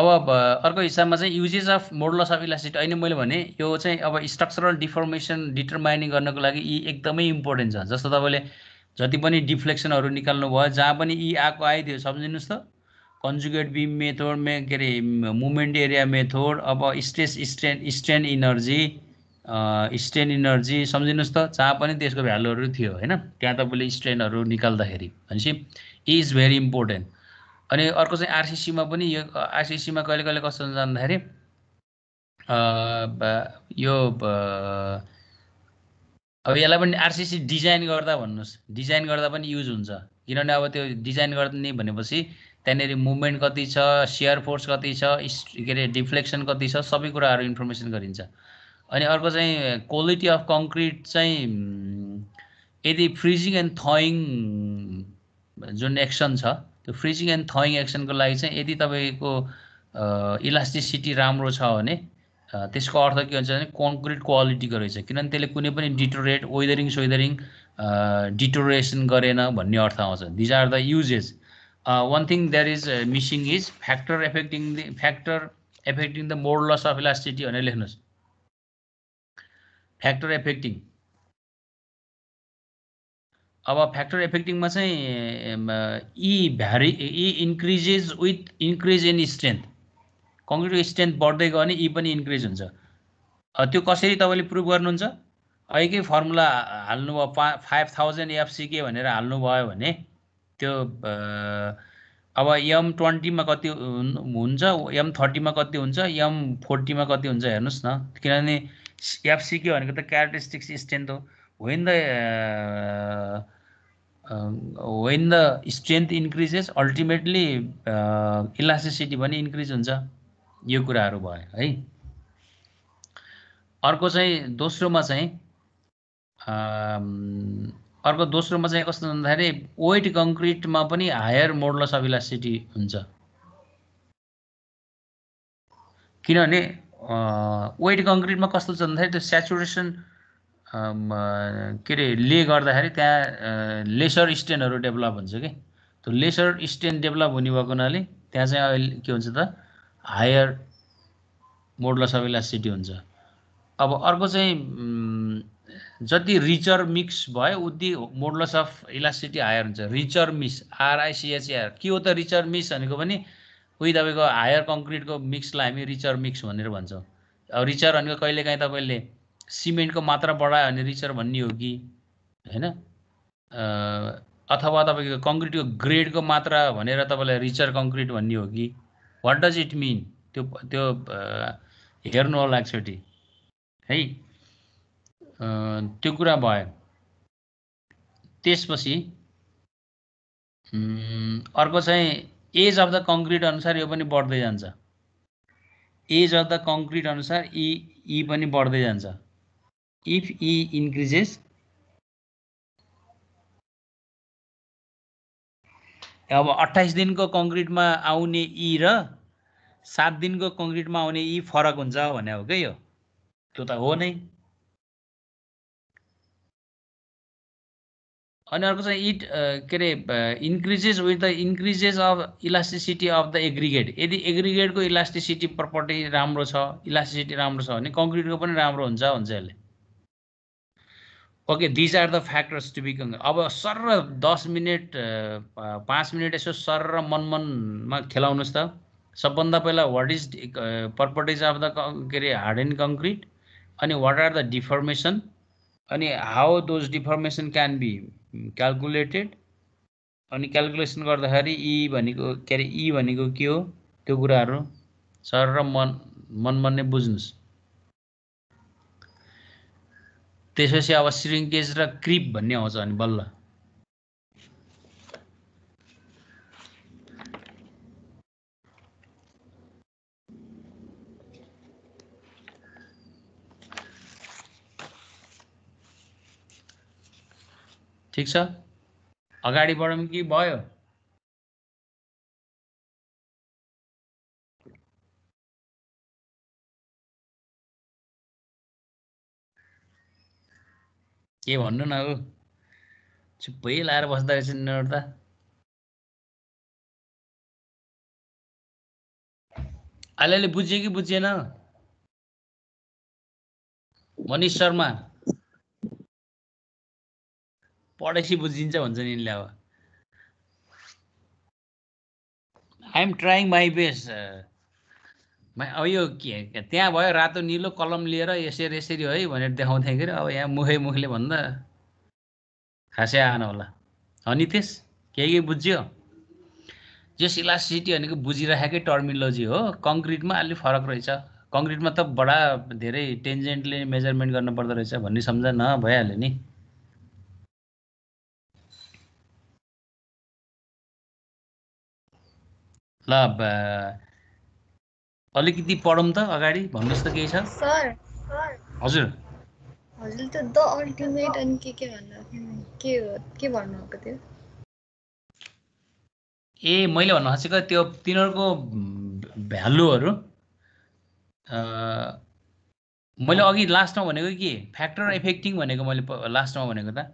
अब अर्को हिसाबमा चाहिँ uses of modulus of elasticity अहिले मैले भने यो चाहिँ अब स्ट्रक्चरल डिफर्मेसन डिटरमाइनिङ गर्नको लागि यी एकदमै इम्पोर्टेन्ट छ जस्तो तपाईँले जति पनि डिफ्लेक्सनहरू निकाल्नु भयो जहाँ पनि यी आएको आइदियो सम्झिनुहोस् त कन्जुगेट बिम मेथोड मे के अरे मुभमेन्ट एरिया मेथोड अब stress strain strain energy strain energy सम्झिनुहोस् त जहाँ पनि त्यसको भ्यालुहरू थियो होइन त्यहाँ तपाईँले स्ट्रेनहरू निकाल्दाखेरि भनेपछि इज भेरी इम्पोर्टेन्ट अनि अर्को चाहिँ आरसिसीमा पनि यो आरसिसीमा कहिले कहिले कस्तो हुन्छ भन्दाखेरि यो अब यसलाई पनि आरसिसी डिजाइन गर्दा भन्नुहोस् डिजाइन गर्दा पनि युज हुन्छ किनभने अब त्यो डिजाइन गर्ने भनेपछि त्यहाँनिर मुभमेन्ट कति छ सेयर फोर्स कति छ के अरे डिफ्लेक्सन कति छ सबै कुराहरू इन्फर्मेसन गरिन्छ अनि अर्को चाहिँ क्वालिटी अफ कङ्क्रिट चाहिँ यदि फ्रिजिङ एन्ड थइङ जुन एक्सन छ त्यो फ्रिजिङ एन्ड थइङ एक्सनको लागि चाहिँ यदि तपाईँको इलास्टिसिटी राम्रो छ भने त्यसको अर्थ के हुन्छ भने कङ्क्रिट क्वालिटीको रहेछ किनभने त्यसले कुनै पनि डिटोरेट वेदरिङ सोइदरिङ डिटोरेसन गरेन भन्ने अर्थ आउँछ these are the uses one thing that is missing is factor affecting the factor affecting the modulus of elasticity भनेर लेख्नुहोस् फ्याक्टर एफेक्टिङ अब फ्याक्टर एफेक्टिङमा चाहिँ यी e भ्यारी यी increases with increase in strength कङ्क्रिटको स्ट्रेन्थ बढ्दै गयो भने यी e पनि इन्क्रिज हुन्छ त्यो कसरी तपाईँले प्रुभ गर्नुहुन्छ एकै फर्मुला हाल्नुभयो पा फाइभ थाउजन्ड एफसिके भनेर हाल्नुभयो भने त्यो अब एम ट्वेन्टीमा कति हुन्छ एम थर्टीमा कति हुन्छ एम फोर्टीमा कति हुन्छ हेर्नुहोस् न किनभने एफसिके भनेको त क्यारेक्टरिस्टिक्स स्ट्रेन्थ हो when the when the strength increases ultimately elasticity पनि इन्क्रिज हुन्छ यो कुराहरू भयो है अर्को चाहिँ दोस्रोमा चाहिँ um, अर्को दोस्रोमा चाहिँ कस्तो भन्दाखेरि वेट कङ्क्रिटमा पनि हायर मोडलस अफ इलास्टिसिटी हुन्छ किनभने वेट कङ्क्रिटमा कस्तो छ भन्दाखेरि त्यो सेचुरेसन के अरे ले गर्दाखेरि त्यहाँ लेसर स्टेनहरू डेभलप हुन्छ कि त्यो लेसर स्टेन डेभलप हुने भएको हुनाले त्यहाँ चाहिँ अहिले के हुन्छ त हायर मोडलस अफ इलास्टिसिटी हुन्छ अब अर्को चाहिँ जति रिचर मिक्स भयो उति मोडलस अफ इलास्टिसिटी हायर हुन्छ रिचर मिस आरआइसिएचआर के हो त रिचर मिस भनेको पनि कोही तपाईँको हायर कङ्क्रिटको मिक्सलाई हामी रिचर मिक्स भनेर भन्छौँ अब रिचर भनेको कहिलेकाहीँ तपाईँले सिमेन्टको मात्रा बढायो भने रिचर भन्ने हो कि होइन अथवा तपाईँको कङ्क्रिटको ग्रेडको मात्रा भनेर तपाईँलाई रिचर कङ्क्रिट भन्ने हो कि वाट डज इट मिन त्यो त्यो हेर्नु होला एकचोटि है त्यो कुरा भयो त्यसपछि अर्को चाहिँ एज अफ द कङ्क्रिट अनुसार यो पनि बढ्दै जान्छ एज अफ द कङ्क्रिट अनुसार इ ई पनि बढ्दै जान्छ इफ इ इन्क्रिजेस अब अट्ठाइस दिनको कङ्क्रिटमा आउने इ र सात दिनको कङ्क्रिटमा आउने इ फरक हुन्छ भने हो क्या यो त्यो त हो नै अनि अर्को चाहिँ इट के अरे increases with the increases of elasticity of the aggregate यदि एग्रिगेटको इलास्टिसिटी प्रपर्टी राम्रो छ इलास्टिसिटी राम्रो छ भने कङ्क्रिटको पनि राम्रो हुन्छ भन्छ यसले okay these are the factors to be अब सर दस मिनट पाँच मिनट यसो सर मन मनमा खेलाउनुहोस् त सबभन्दा पहिला what is properties of the के अरे हार्ड एन्ड कङ्क्रिट अनि वाट आर द डिफर्मेसन अनि how those deformation can be calculated अनि क्यालकुलेसन गर्दाखेरि ई e भनेको के अरे ई e भनेको के हो त्यो कुराहरू सर र मन मन मन नै बुझ्नुहोस् त्यसपछि अब श्रिङ्केज र क्रिप भन्ने आउँछ अनि बल्ल ठिक छ अगाडि बढौँ कि भयो के भन्नु न ऊ चुप्पै लाएर बस्दो रहेछ नि त अलिअलि बुझ्यो कि बुझिएन मनिष शर्मा पढेपछि बुझिन्छ भन्छ नि यिनले अब आइएम ट्राइङ माई बेस्ट अब यो के त्यहाँ भयो रातो निलो कलम लिएर यसरी यसरी है भनेर देखाउँथेँ कि अब यहाँ मुखै मुखले भन्दा खासै आएन होला त्यस केही केही बुझ्यो जस इलास्टिसिटी भनेको बुझिराखेकै टर्मिनोलोजी हो कङ्क्रिटमा अलि फरक रहेछ कङ्क्रिटमा त बडा धेरै टेन्जेन्टले मेजरमेन्ट गर्नुपर्दो रहेछ भन्ने सम्झ न भइहाल्यो नि ल अलिकति पढौँ त अगाडि भन्नुहोस् त केही छ सर हजुर हजुर त द अल्टिमेट अनि के के भन्नु के के भन्नुभएको थियो ए मैले भन्नु खोजेको त्यो तिनीहरूको भ्यालुहरू मैले अघि लास्टमा भनेको के फ्याक्टर इफेक्टिङ भनेको मैले लास्टमा भनेको त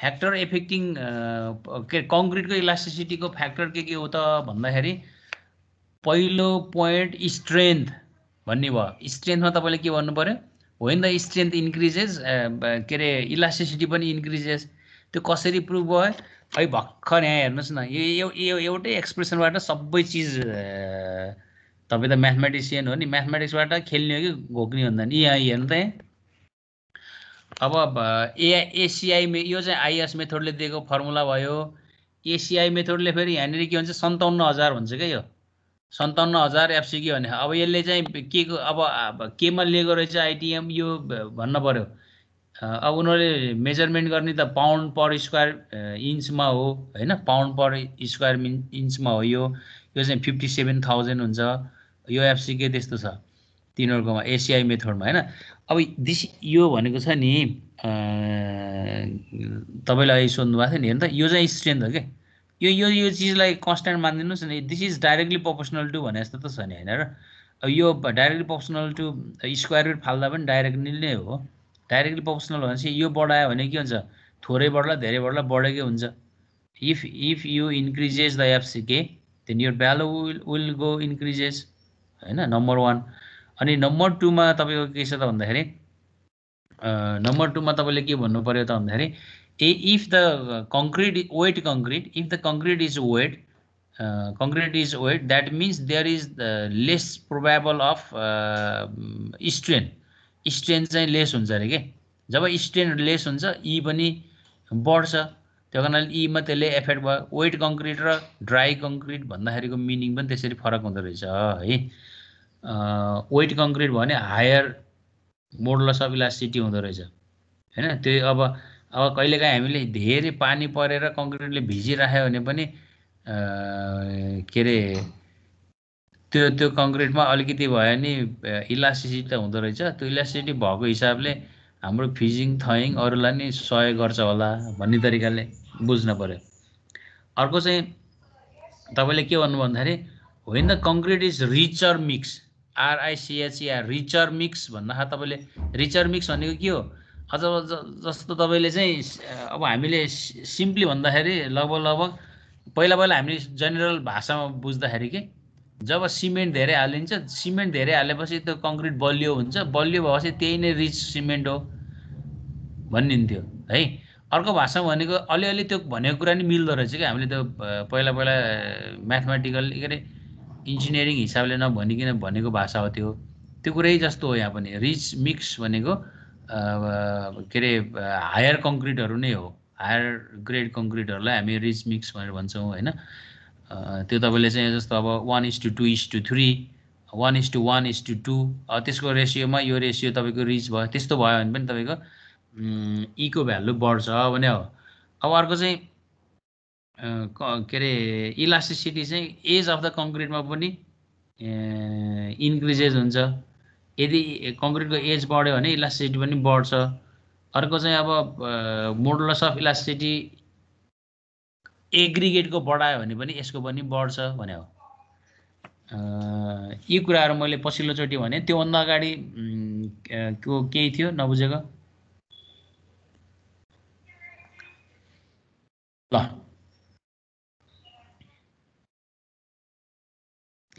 फ्याक्टर एफेक्टिङ uh, के कङ्क्रिटको इलास्टिसिटीको फ्याक्टर के के हो त भन्दाखेरि पहिलो पोइन्ट स्ट्रेन्थ भन्ने भयो स्ट्रेन्थमा तपाईँले के भन्नु पऱ्यो होइन द स्ट्रेन्थ इन्क्रिजेस के अरे इलास्टिसिटी पनि इन्क्रिजेस त्यो कसरी प्रुभ भयो है भर्खर यहाँ हेर्नुहोस् न यो एउटै एक्सप्रेसनबाट सबै चिज uh, तपाईँ त म्याथमेटिसियन हो नि म्याथमेटिक्सबाट खेल्ने हो कि घोक्ने भन्दा नि यहाँ हेर्नु त यहाँ अब ए एसिआई मे यो चाहिँ आइएस मेथोडले दिएको फर्मुला भयो एसिआई मेथोडले फेरि यहाँनिर के भन्छ सन्ताउन्न हजार हुन्छ क्या यो सन्ताउन्न हजार एफसिक्यू भने अब यसले चाहिँ के को अब केमा लिएको रहेछ आइटिएम यो भन्न पऱ्यो अब उनीहरूले मेजरमेन्ट गर्ने त पाउन्ड पर स्क्वायर इन्चमा हो होइन पाउन्ड पर स्क्वायर इन्चमा हो यो यो चाहिँ फिफ्टी सेभेन थाउजन्ड हुन्छ यो एफसिके त्यस्तो छ तिनीहरूकोमा एसिआई मेथडमा होइन अब दिस यो भनेको छ नि तपाईँलाई अहिले सोध्नु भएको थियो नि हेर्नु त यो चाहिँ स्ट्रेन्थ हो क्या यो यो चिजलाई कन्सट्यान्ट मानिदिनुहोस् न this is directly proportional to भने जस्तो त छ नि होइन र अब यो directly proportional to square root फाल्दा पनि डाइरेक्टली नै हो डाइरेक्टली प्रोपोर्सनल भनेपछि यो बढायो भने के हुन्छ थोरै बढ्ला धेरै बढ्ला बढेकै हुन्छ if if you increases the FCK then यो value will will go increases होइन नम्बर वान अनि नम्बर टूमा तपाईँको के छ त भन्दाखेरि नम्बर टूमा तपाईँले के भन्नु पऱ्यो त भन्दाखेरि ए if the concrete wet concrete if the concrete is wet concrete is wet that means there is the less probable of strain strain चाहिँ लेस हुन्छ अरे के जब स्ट्रेन लेस हुन्छ ई e पनि बढ्छ त्यो कारणले यीमा त्यसले एफेक्ट भयो वेट कङ्क्रिट र ड्राई कङ्क्रिट भन्दाखेरिको मिनिङ पनि त्यसरी फरक हुँदो रहेछ है वेट कङ्क्रिट भने हायर मोडलस अफ इलास्टिटी हुँदो रहेछ होइन त्यही अब अब कहिलेकाहीँ हामीले धेरै पानी परेर कङ्क्रिटले भिजिराख्यो भने पनि के अरे त्यो त्यो कङ्क्रिटमा अलिकति भयो नि इलास्टिसिटी त हुँदो रहेछ त्यो इलास्टिसिटी भएको हिसाबले हाम्रो फिजिङ थइङ अरूलाई नि सहयोग गर्छ होला भन्ने तरिकाले बुझ्न पऱ्यो अर्को चाहिँ तपाईँले के भन्नु भन्दाखेरि होइन the concrete is rich mix E, या रिचर मिक्स भन्दाखेरि तपाईँले रिचर मिक्स भनेको के हो अझ जस्तो तपाईँले चाहिँ अब हामीले सिम्पली भन्दाखेरि लगभग लगभग पहिला पहिला हामीले जेनरल भाषामा बुझ्दाखेरि के जब सिमेन्ट धेरै हालिन्छ सिमेन्ट धेरै हालेपछि त्यो कङ्क्रिट बलियो हुन्छ बलियो भएपछि त्यही नै रिच सिमेन्ट हो भनिन्थ्यो है अर्को भाषामा भनेको अलिअलि त्यो भनेको कुरा नि मिल्दो रहेछ क्या हामीले त्यो पहिला पहिला म्याथमेटिकल के अरे इन्जिनियरिङ हिसाबले नभनिकन भनेको भाषा हो त्यो त्यो कुरै जस्तो हो यहाँ पनि रिच मिक्स भनेको के अरे हायर कङ्क्रिटहरू नै हो हायर ग्रेड कङ्क्रिटहरूलाई हामी रिच मिक्स भनेर भन्छौँ होइन त्यो तपाईँले चाहिँ जस्तो अब one is to two is to three one is to one is to two त्यसको रेसियोमा यो रेसियो तपाईँको रिच भयो त्यस्तो भयो भने पनि तपाईँको इको भ्यालु बढ्छ भने हो अब अर्को चाहिँ के अरे इलास्टिसिटी चाहिँ एज अफ द कङ्क्रिटमा पनि इन्क्रिजेज हुन्छ यदि कङ्क्रिटको एज बढ्यो भने इलास्टिसिटी पनि बढ्छ अर्को चाहिँ अब मोडलस अफ इलास्टिसिटी एग्रिगेटको बढायो भने पनि यसको पनि बढ्छ भने हो यी कुराहरू मैले पछिल्लोचोटि भने त्योभन्दा अगाडि को केही थियो नबुझेको ल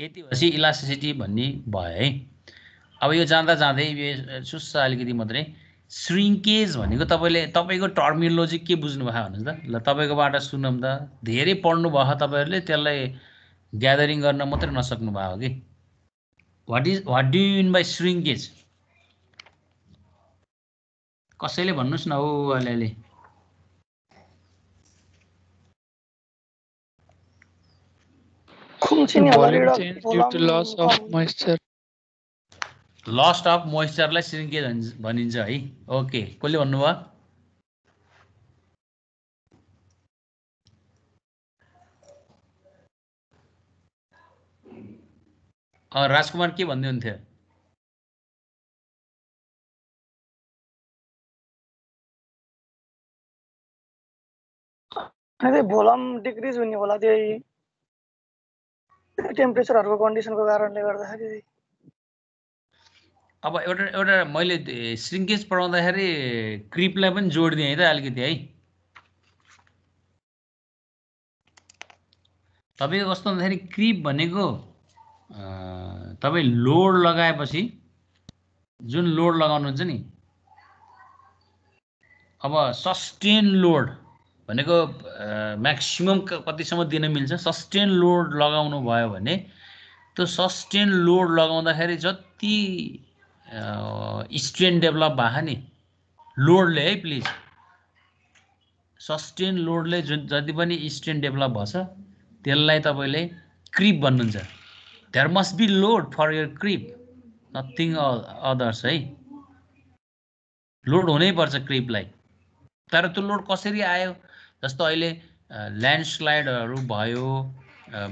यति भएपछि इलास्टिसिटी भन्ने भयो है अब यो जाँदा जाँदै यो सुस्छ अलिकति मात्रै श्रिङ्केज भनेको तपाईँले तपाईँको टर्मिनोलोजी के बुझ्नुभयो भन्नुहोस् त ल तपाईँकोबाट सुनौँ त धेरै पढ्नु पढ्नुभयो तपाईँहरूले त्यसलाई ग्यादरिङ गर्न मात्रै नसक्नु भयो कि what is what do you mean by shrinkage कसैले भन्नुहोस् न हो अलिअलि लस्ट अफ मोइस्चरलाई सिङ्के भनिन्छ ओके कसले भन्नुभयो राजकुमार के भन्दै हुन्थ्यो भोलम डिक्रीज हुने होला त्यही टेम्परेचरहरूको कन्डिसनको कारणले गर्दाखेरि अब एउटा एउटा मैले सिङ्केज पढाउँदाखेरि क्रिपलाई पनि जोड दिएँ त अलिकति है तपाईँको कस्तो भन्दाखेरि क्रिप भनेको तपाईँ लोड लगाएपछि जुन लोड लगाउनुहुन्छ नि अब सस्टेन लोड भनेको म्याक्सिमम् कतिसम्म दिन मिल्छ सस्टेन लोड लगाउनु भयो भने त्यो सस्टेन लोड लगाउँदाखेरि जति स्ट्रेन डेभलप भएको नि लोडले है प्लिज सस्टेन लोडले जुन जति पनि स्ट्रेन डेभलप भएछ त्यसलाई तपाईँले क्रिप भन्नुहुन्छ there must be load for your creep nothing others है लोड हुनैपर्छ क्रिपलाई तर त्यो लोड कसरी आयो जस्तो अहिले ल्यान्डस्लाइडहरू भयो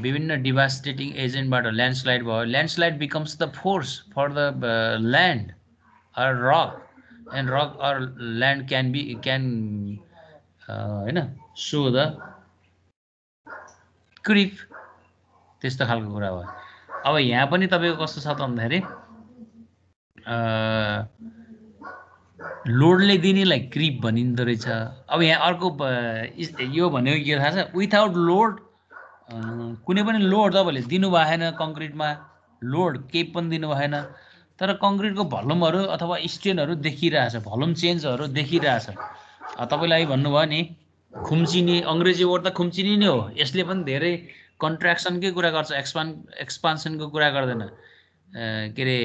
विभिन्न डिभास्टेटिङ एजेन्टबाट ल्यान्डस्लाइड भयो landslide becomes the force for the land or rock and rock or land can be can होइन सो द क्रिप त्यस्तो खालको कुरा भयो अब यहाँ पनि तपाईँको कस्तो छ त भन्दाखेरि लोडले दिनेलाई क्रिप भनिँदो रहेछ अब यहाँ अर्को यो भनेको के थाहा छ विथआउट लोड कुनै पनि लोड तपाईँले दिनु भएन कङ्क्रिटमा लोड केही पनि दिनु भएन तर कङ्क्रिटको भलुमहरू अथवा स्टेनहरू देखिरहेछ भलुम चेन्जहरू देखिरहेछ तपाईँलाई भन्नुभयो नि खुम्चिने अङ्ग्रेजी वर्ड त खुम्चिने नै हो यसले पनि धेरै कन्ट्र्याक्सनकै कुरा गर्छ एक्सपान एक्सपान्सनको कुरा गर्दैन के अरे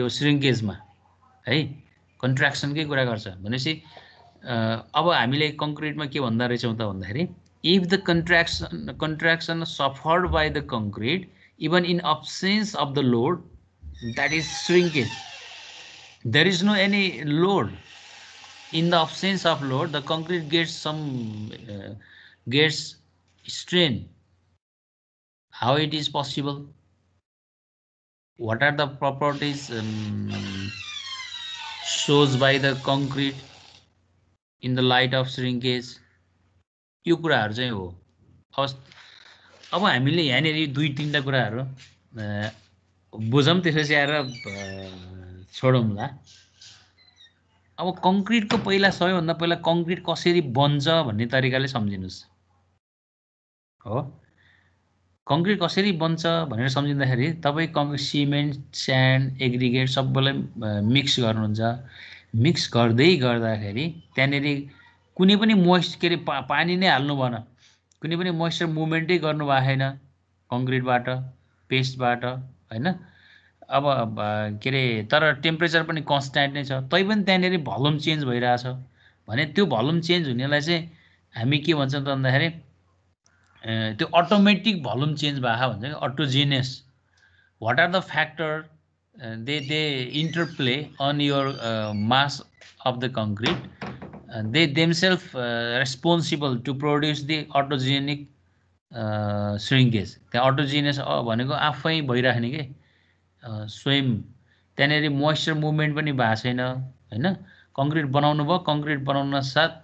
यो श्रिङ्केजमा है कन्ट्राक्सनकै कुरा गर्छ भनेपछि अब हामीले कङ्क्रिटमा के भन्दा रहेछौँ त भन्दाखेरि if the contraction contraction suffered by the concrete even in absence of the load that is shrinkage there is no any load in the absence of load the concrete gets some gets strain how it is possible what are the properties shows by the concrete in the light of shrinkage यो कुराहरू चाहिँ हो अवस् अब हामीले यहाँनिर दुई तिनवटा कुराहरू बुझौँ त्यसपछि आएर छोडौँला अब कङ्क्रिटको पहिला सबैभन्दा पहिला कङ्क्रिट कसरी बन्छ भन्ने तरिकाले सम्झिनुहोस् हो कङ्क्रिट कसरी बन्छ भनेर सम्झिँदाखेरि तपाईँ कङ्क्रिट सिमेन्ट स्यान्ड एग्रिगेट सबैलाई मिक्स गर्नुहुन्छ मिक्स गर्दै गर्दाखेरि त्यहाँनिर कुनै पनि मोइस्ट के अरे पा पानी नै हाल्नु भएन कुनै पनि मोइस्चर मुभमेन्टै गर्नु भएको छैन कङ्क्रिटबाट पेस्टबाट होइन अब के अरे तर टेम्परेचर पनि कन्सट्यान्ट नै छ तै पनि त्यहाँनिर भल्युम चेन्ज भइरहेछ भने त्यो भल्युम चेन्ज हुनेलाई चाहिँ हामी के भन्छौँ त भन्दाखेरि त्यो अटोमेटिक भल्युम चेन्ज भएको भन्छ कि autogenous what are the factor they they interplay on your mass of the concrete they themselves responsible to produce the autogenic shrinkage त्यहाँ अटोजेनियस भनेको आफै भइराख्ने के uh, स्वयं त्यहाँनिर मोइस्चर मुभमेन्ट पनि भएको छैन होइन कङ्क्रिट बनाउनु भयो कङ्क्रिट बनाउन साथ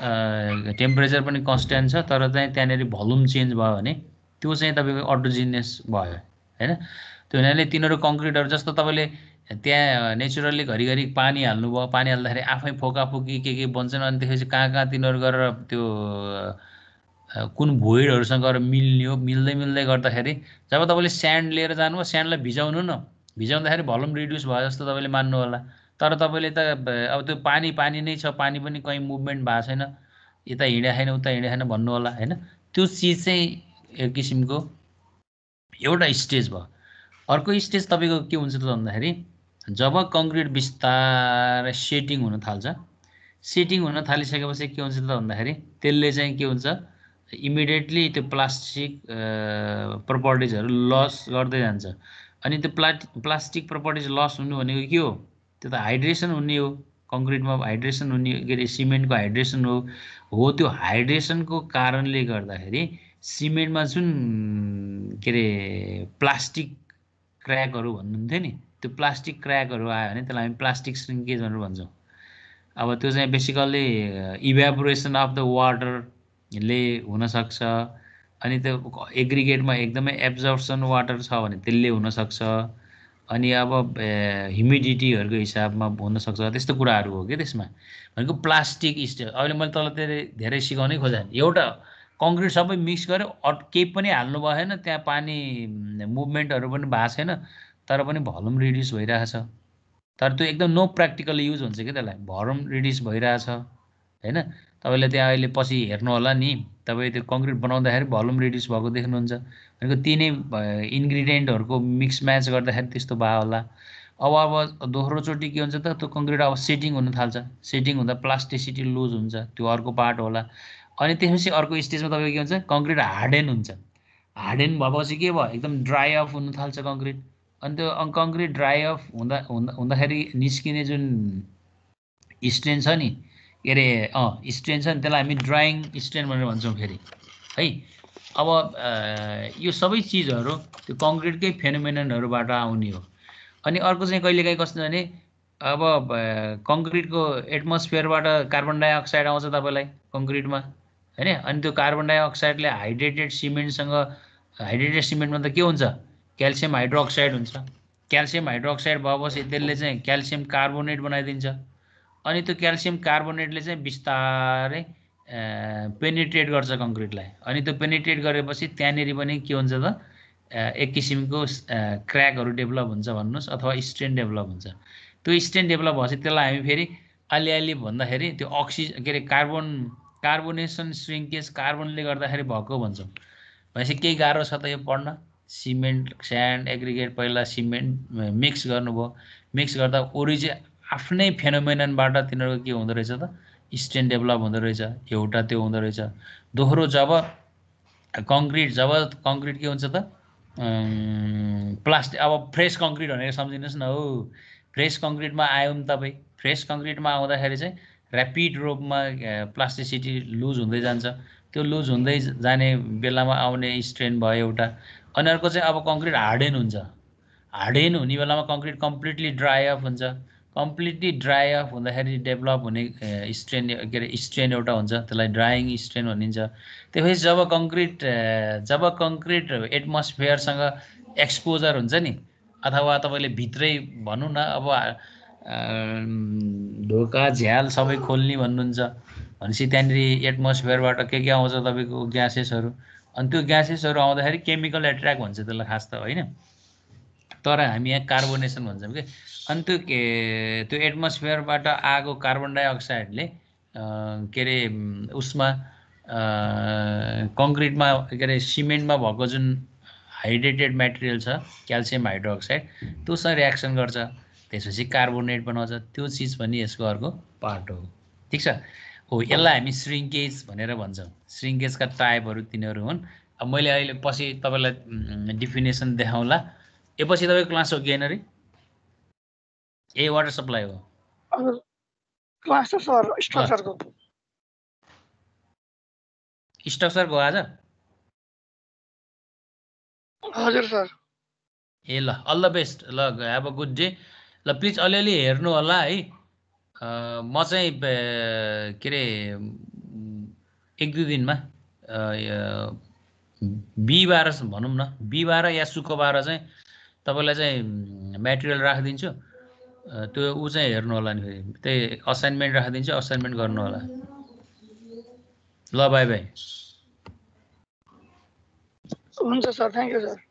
टेम्परेचर पनि कन्सटेन्ट छ तर चाहिँ त्यहाँनिर भल्युम चेन्ज भयो भने त्यो चाहिँ तपाईँको अटोजिनियस भयो होइन त्यो हुनाले तिनीहरू कङ्क्रिटहरू जस्तो तपाईँले त्यहाँ नेचुरल्ली घरिघरि पानी हाल्नु भयो पानी हाल्दाखेरि आफै फोका फोकाफोकी के के बन्छन् अनि त्यसपछि कहाँ कहाँ तिनीहरू गरेर त्यो कुन भोइडहरूसँग गएर मिल्ने हो मिल्दै मिल्दै गर्दाखेरि जब तपाईँले स्यान्ड लिएर जानुभयो स्यान्डलाई भिजाउनु न भिजाउँदाखेरि भल्युम रिड्युस भयो जस्तो तपाईँले मान्नु होला तर तपाईँले त अब त्यो पानी पानी नै छ पानी पनि कहीँ मुभमेन्ट भएको छैन यता हिँडे छैन उता हिँडे छैन भन्नु होला होइन त्यो चिज चाहिँ एक किसिमको एउटा स्टेज भयो अर्को स्टेज तपाईँको के हुन्छ त भन्दाखेरि जब कङ्क्रिट बिस्तारै सेटिङ हुन थाल्छ सेटिङ हुन थालिसकेपछि के हुन्छ त भन्दाखेरि त्यसले चाहिँ के हुन्छ इमिडिएटली त्यो प्लास्टिक प्रपर्टिजहरू लस गर्दै जान्छ अनि त्यो प्ला प्लास्टिक प्रपर्टिज लस हुनु भनेको के हो त्यो त हाइड्रेसन हुने हो कङ्क्रिटमा हाइड्रेसन हुने के अरे सिमेन्टको हाइड्रेसन हो हो त्यो हाइड्रेसनको कारणले गर्दाखेरि सिमेन्टमा जुन के अरे प्लास्टिक क्र्याकहरू भन्नुहुन्थ्यो नि त्यो प्लास्टिक क्र्याकहरू आयो भने त्यसलाई हामी प्लास्टिक श्रिङ्केज भनेर भन्छौँ अब त्यो चाहिँ बेसिकल्ली इभ्यापोरेसन अफ द वाटरले हुनसक्छ अनि त्यो एग्रिगेटमा एकदमै एब्जर्सन वाटर छ भने त्यसले हुनसक्छ अनि अब ह्युमिडिटीहरूको हिसाबमा हुनसक्छ त्यस्तो कुराहरू हो कि त्यसमा भनेको प्लास्टिक स्ट अहिले मैले तल धेरै धेरै सिकाउनै खोजेँ एउटा कङ्क्रिट सबै मिक्स गऱ्यो अट केही पनि हाल्नु भएन त्यहाँ पानी मुभमेन्टहरू पनि भएको छैन तर पनि भलुम रिड्युस भइरहेछ तर त्यो एकदम नो प्र्याक्टिकल युज हुन्छ कि त्यसलाई भल्युम रिड्युस भइरहेछ होइन तपाईँले त्यहाँ अहिले पछि हेर्नु होला नि तपाईँ त्यो कङ्क्रिट बनाउँदाखेरि भल्युम रिड्युस भएको देख्नुहुन्छ भनेको तिनै इन्ग्रिडियन्टहरूको मिक्स म्याच गर्दाखेरि त्यस्तो भयो होला अब अब दोस्रोचोटि के हुन्छ त त्यो कङ्क्रिट अब सेटिङ हुन थाल्छ सेटिङ हुँदा प्लास्टिसिटी लुज हुन्छ त्यो अर्को पार्ट होला अनि त्यसपछि अर्को स्टेजमा तपाईँको के हुन्छ कङ्क्रिट हार्डेन हुन्छ हार्डेन भएपछि के भयो एकदम ड्राई अफ हुन थाल्छ कङ्क्रिट अनि त्यो कङ्क्रिट ड्राई अफ हुँदा हुँदा हुँदाखेरि निस्किने जुन स्ट्रेन छ नि के अरे अँ स्ट्रेन छ नि त्यसलाई हामी ड्राइङ स्ट्रेन भनेर भन्छौँ फेरि है अब यो सबै चिजहरू त्यो कङ्क्रिटकै फेनोमेनहरूबाट आउने हो अनि अर्को चाहिँ कहिलेकाहीँ कस्तो भने अब कङ्क्रिटको एटमोस्फियरबाट कार्बन डाइअक्साइड आउँछ तपाईँलाई कङ्क्रिटमा होइन अनि त्यो कार्बन डाइअक्साइडले हाइड्रेटेड सिमेन्टसँग हाइड्रेटेड सिमेन्टमा त के हुन्छ क्याल्सियम हाइड्रोक्साइड हुन्छ क्याल्सियम हाइड्रोक्साइड भएपछि त्यसले चाहिँ क्याल्सियम कार्बोनेट बनाइदिन्छ अनि त्यो क्याल्सियम कार्बोनेटले चाहिँ बिस्तारै पेनिट्रेट गर्छ कङ्क्रिटलाई अनि त्यो पेनिट्रेट गरेपछि त्यहाँनिर पनि के हुन्छ त एक किसिमको क्र्याकहरू डेभलप हुन्छ भन्नुहोस् अथवा स्ट्रेन डेभलप हुन्छ त्यो स्ट्रेन डेभलप भएपछि त्यसलाई हामी फेरि अलिअलि भन्दाखेरि त्यो अक्सिज के अरे कार्बोन कार्बोनेसन स्विङ्केज कार्बनले गर्दाखेरि भएको भन्छौँ भनेपछि केही गाह्रो छ त यो पढ्न सिमेन्ट स्यान्ड एग्रिगेट पहिला सिमेन्ट मिक्स गर्नुभयो मिक्स गर्दा ओरिजिन आफ्नै फेनोमेनबाट तिनीहरूको के हुँदो रहेछ त स्ट्रेन डेभलप हुँदो रहेछ एउटा त्यो हुँदो रहेछ दोहोरो जब कङ्क्रिट जब कङ्क्रिट के हुन्छ त प्लास्टिक अब फ्रेस कङ्क्रिट भनेर सम्झिनुहोस् न हो फ्रेस कङ्क्रिटमा आयो नि तपाईँ फ्रेस कङ्क्रिटमा आउँदाखेरि चाहिँ ऱ्यापिड रूपमा प्लास्टिसिटी लुज हुँदै जान्छ त्यो लुज हुँदै जाने बेलामा आउने स्ट्रेन भयो एउटा अनि अर्को चाहिँ अब कङ्क्रिट हार्डेन हुन्छ हार्डेन हुने बेलामा कङ्क्रिट कम्प्लिटली ड्राई अफ हुन्छ कम्प्लिटली ड्राई अफ हुँदाखेरि डेभलप हुने स्ट्रेन के अरे स्ट्रेन एउटा हुन्छ त्यसलाई ड्राइङ स्ट्रेन भनिन्छ त्यसपछि जब कङ्क्रिट जब कङ्क्रिट एटमोस्फियरसँग एक्सपोजर हुन्छ नि अथवा तपाईँले भित्रै भनौँ न अब ढोका झ्याल सबै खोल्ने भन्नुहुन्छ भनेपछि त्यहाँनिर एटमोस्फियरबाट के के आउँछ तपाईँको ग्यासेसहरू अनि त्यो ग्यासेसहरू आउँदाखेरि केमिकल एट्र्याक्ट हुन्छ त्यसलाई खास त होइन तर हामी यहाँ कार्बोनेसन भन्छौँ कि अनि त्यो के त्यो एटमोस्फियरबाट आएको कार्बन डाइअक्साइडले के अरे उसमा कङ्क्रिटमा के अरे सिमेन्टमा भएको जुन हाइड्रेटेड मेटेरियल छ क्याल्सियम हाइड्रोअक्साइड त्योसँग रियाक्सन गर्छ त्यसपछि कार्बोनेट बनाउँछ त्यो चिज पनि यसको अर्को पार्ट हो ठिक छ हो यसलाई हामी स्रिङ्केज भनेर भन्छौँ स्रिङ्केजका टाइपहरू तिनीहरू हुन् अब मैले अहिले पछि तपाईँलाई डिफिनेसन देखाउँला यो पछि तपाईँको क्लास हो गेनरे ए वाटर सप्लाई हो स्ट्रक्चरको आज हजुर सर ए ल अल द बेस्ट ल हेभ अ गुड डे ल प्लिज अलिअलि हेर्नु होला है म चाहिँ के अरे एक दुई दिनमा बिहिबार भनौँ न बिहिबार या शुक्रबार चाहिँ तपाईँलाई चाहिँ मेटेरियल राखिदिन्छु त्यो ऊ चाहिँ हेर्नु होला नि फेरि त्यही असाइनमेन्ट राखिदिन्छु असाइनमेन्ट गर्नु होला ल बाई बाई हुन्छ सर थ्याङ्क यू सर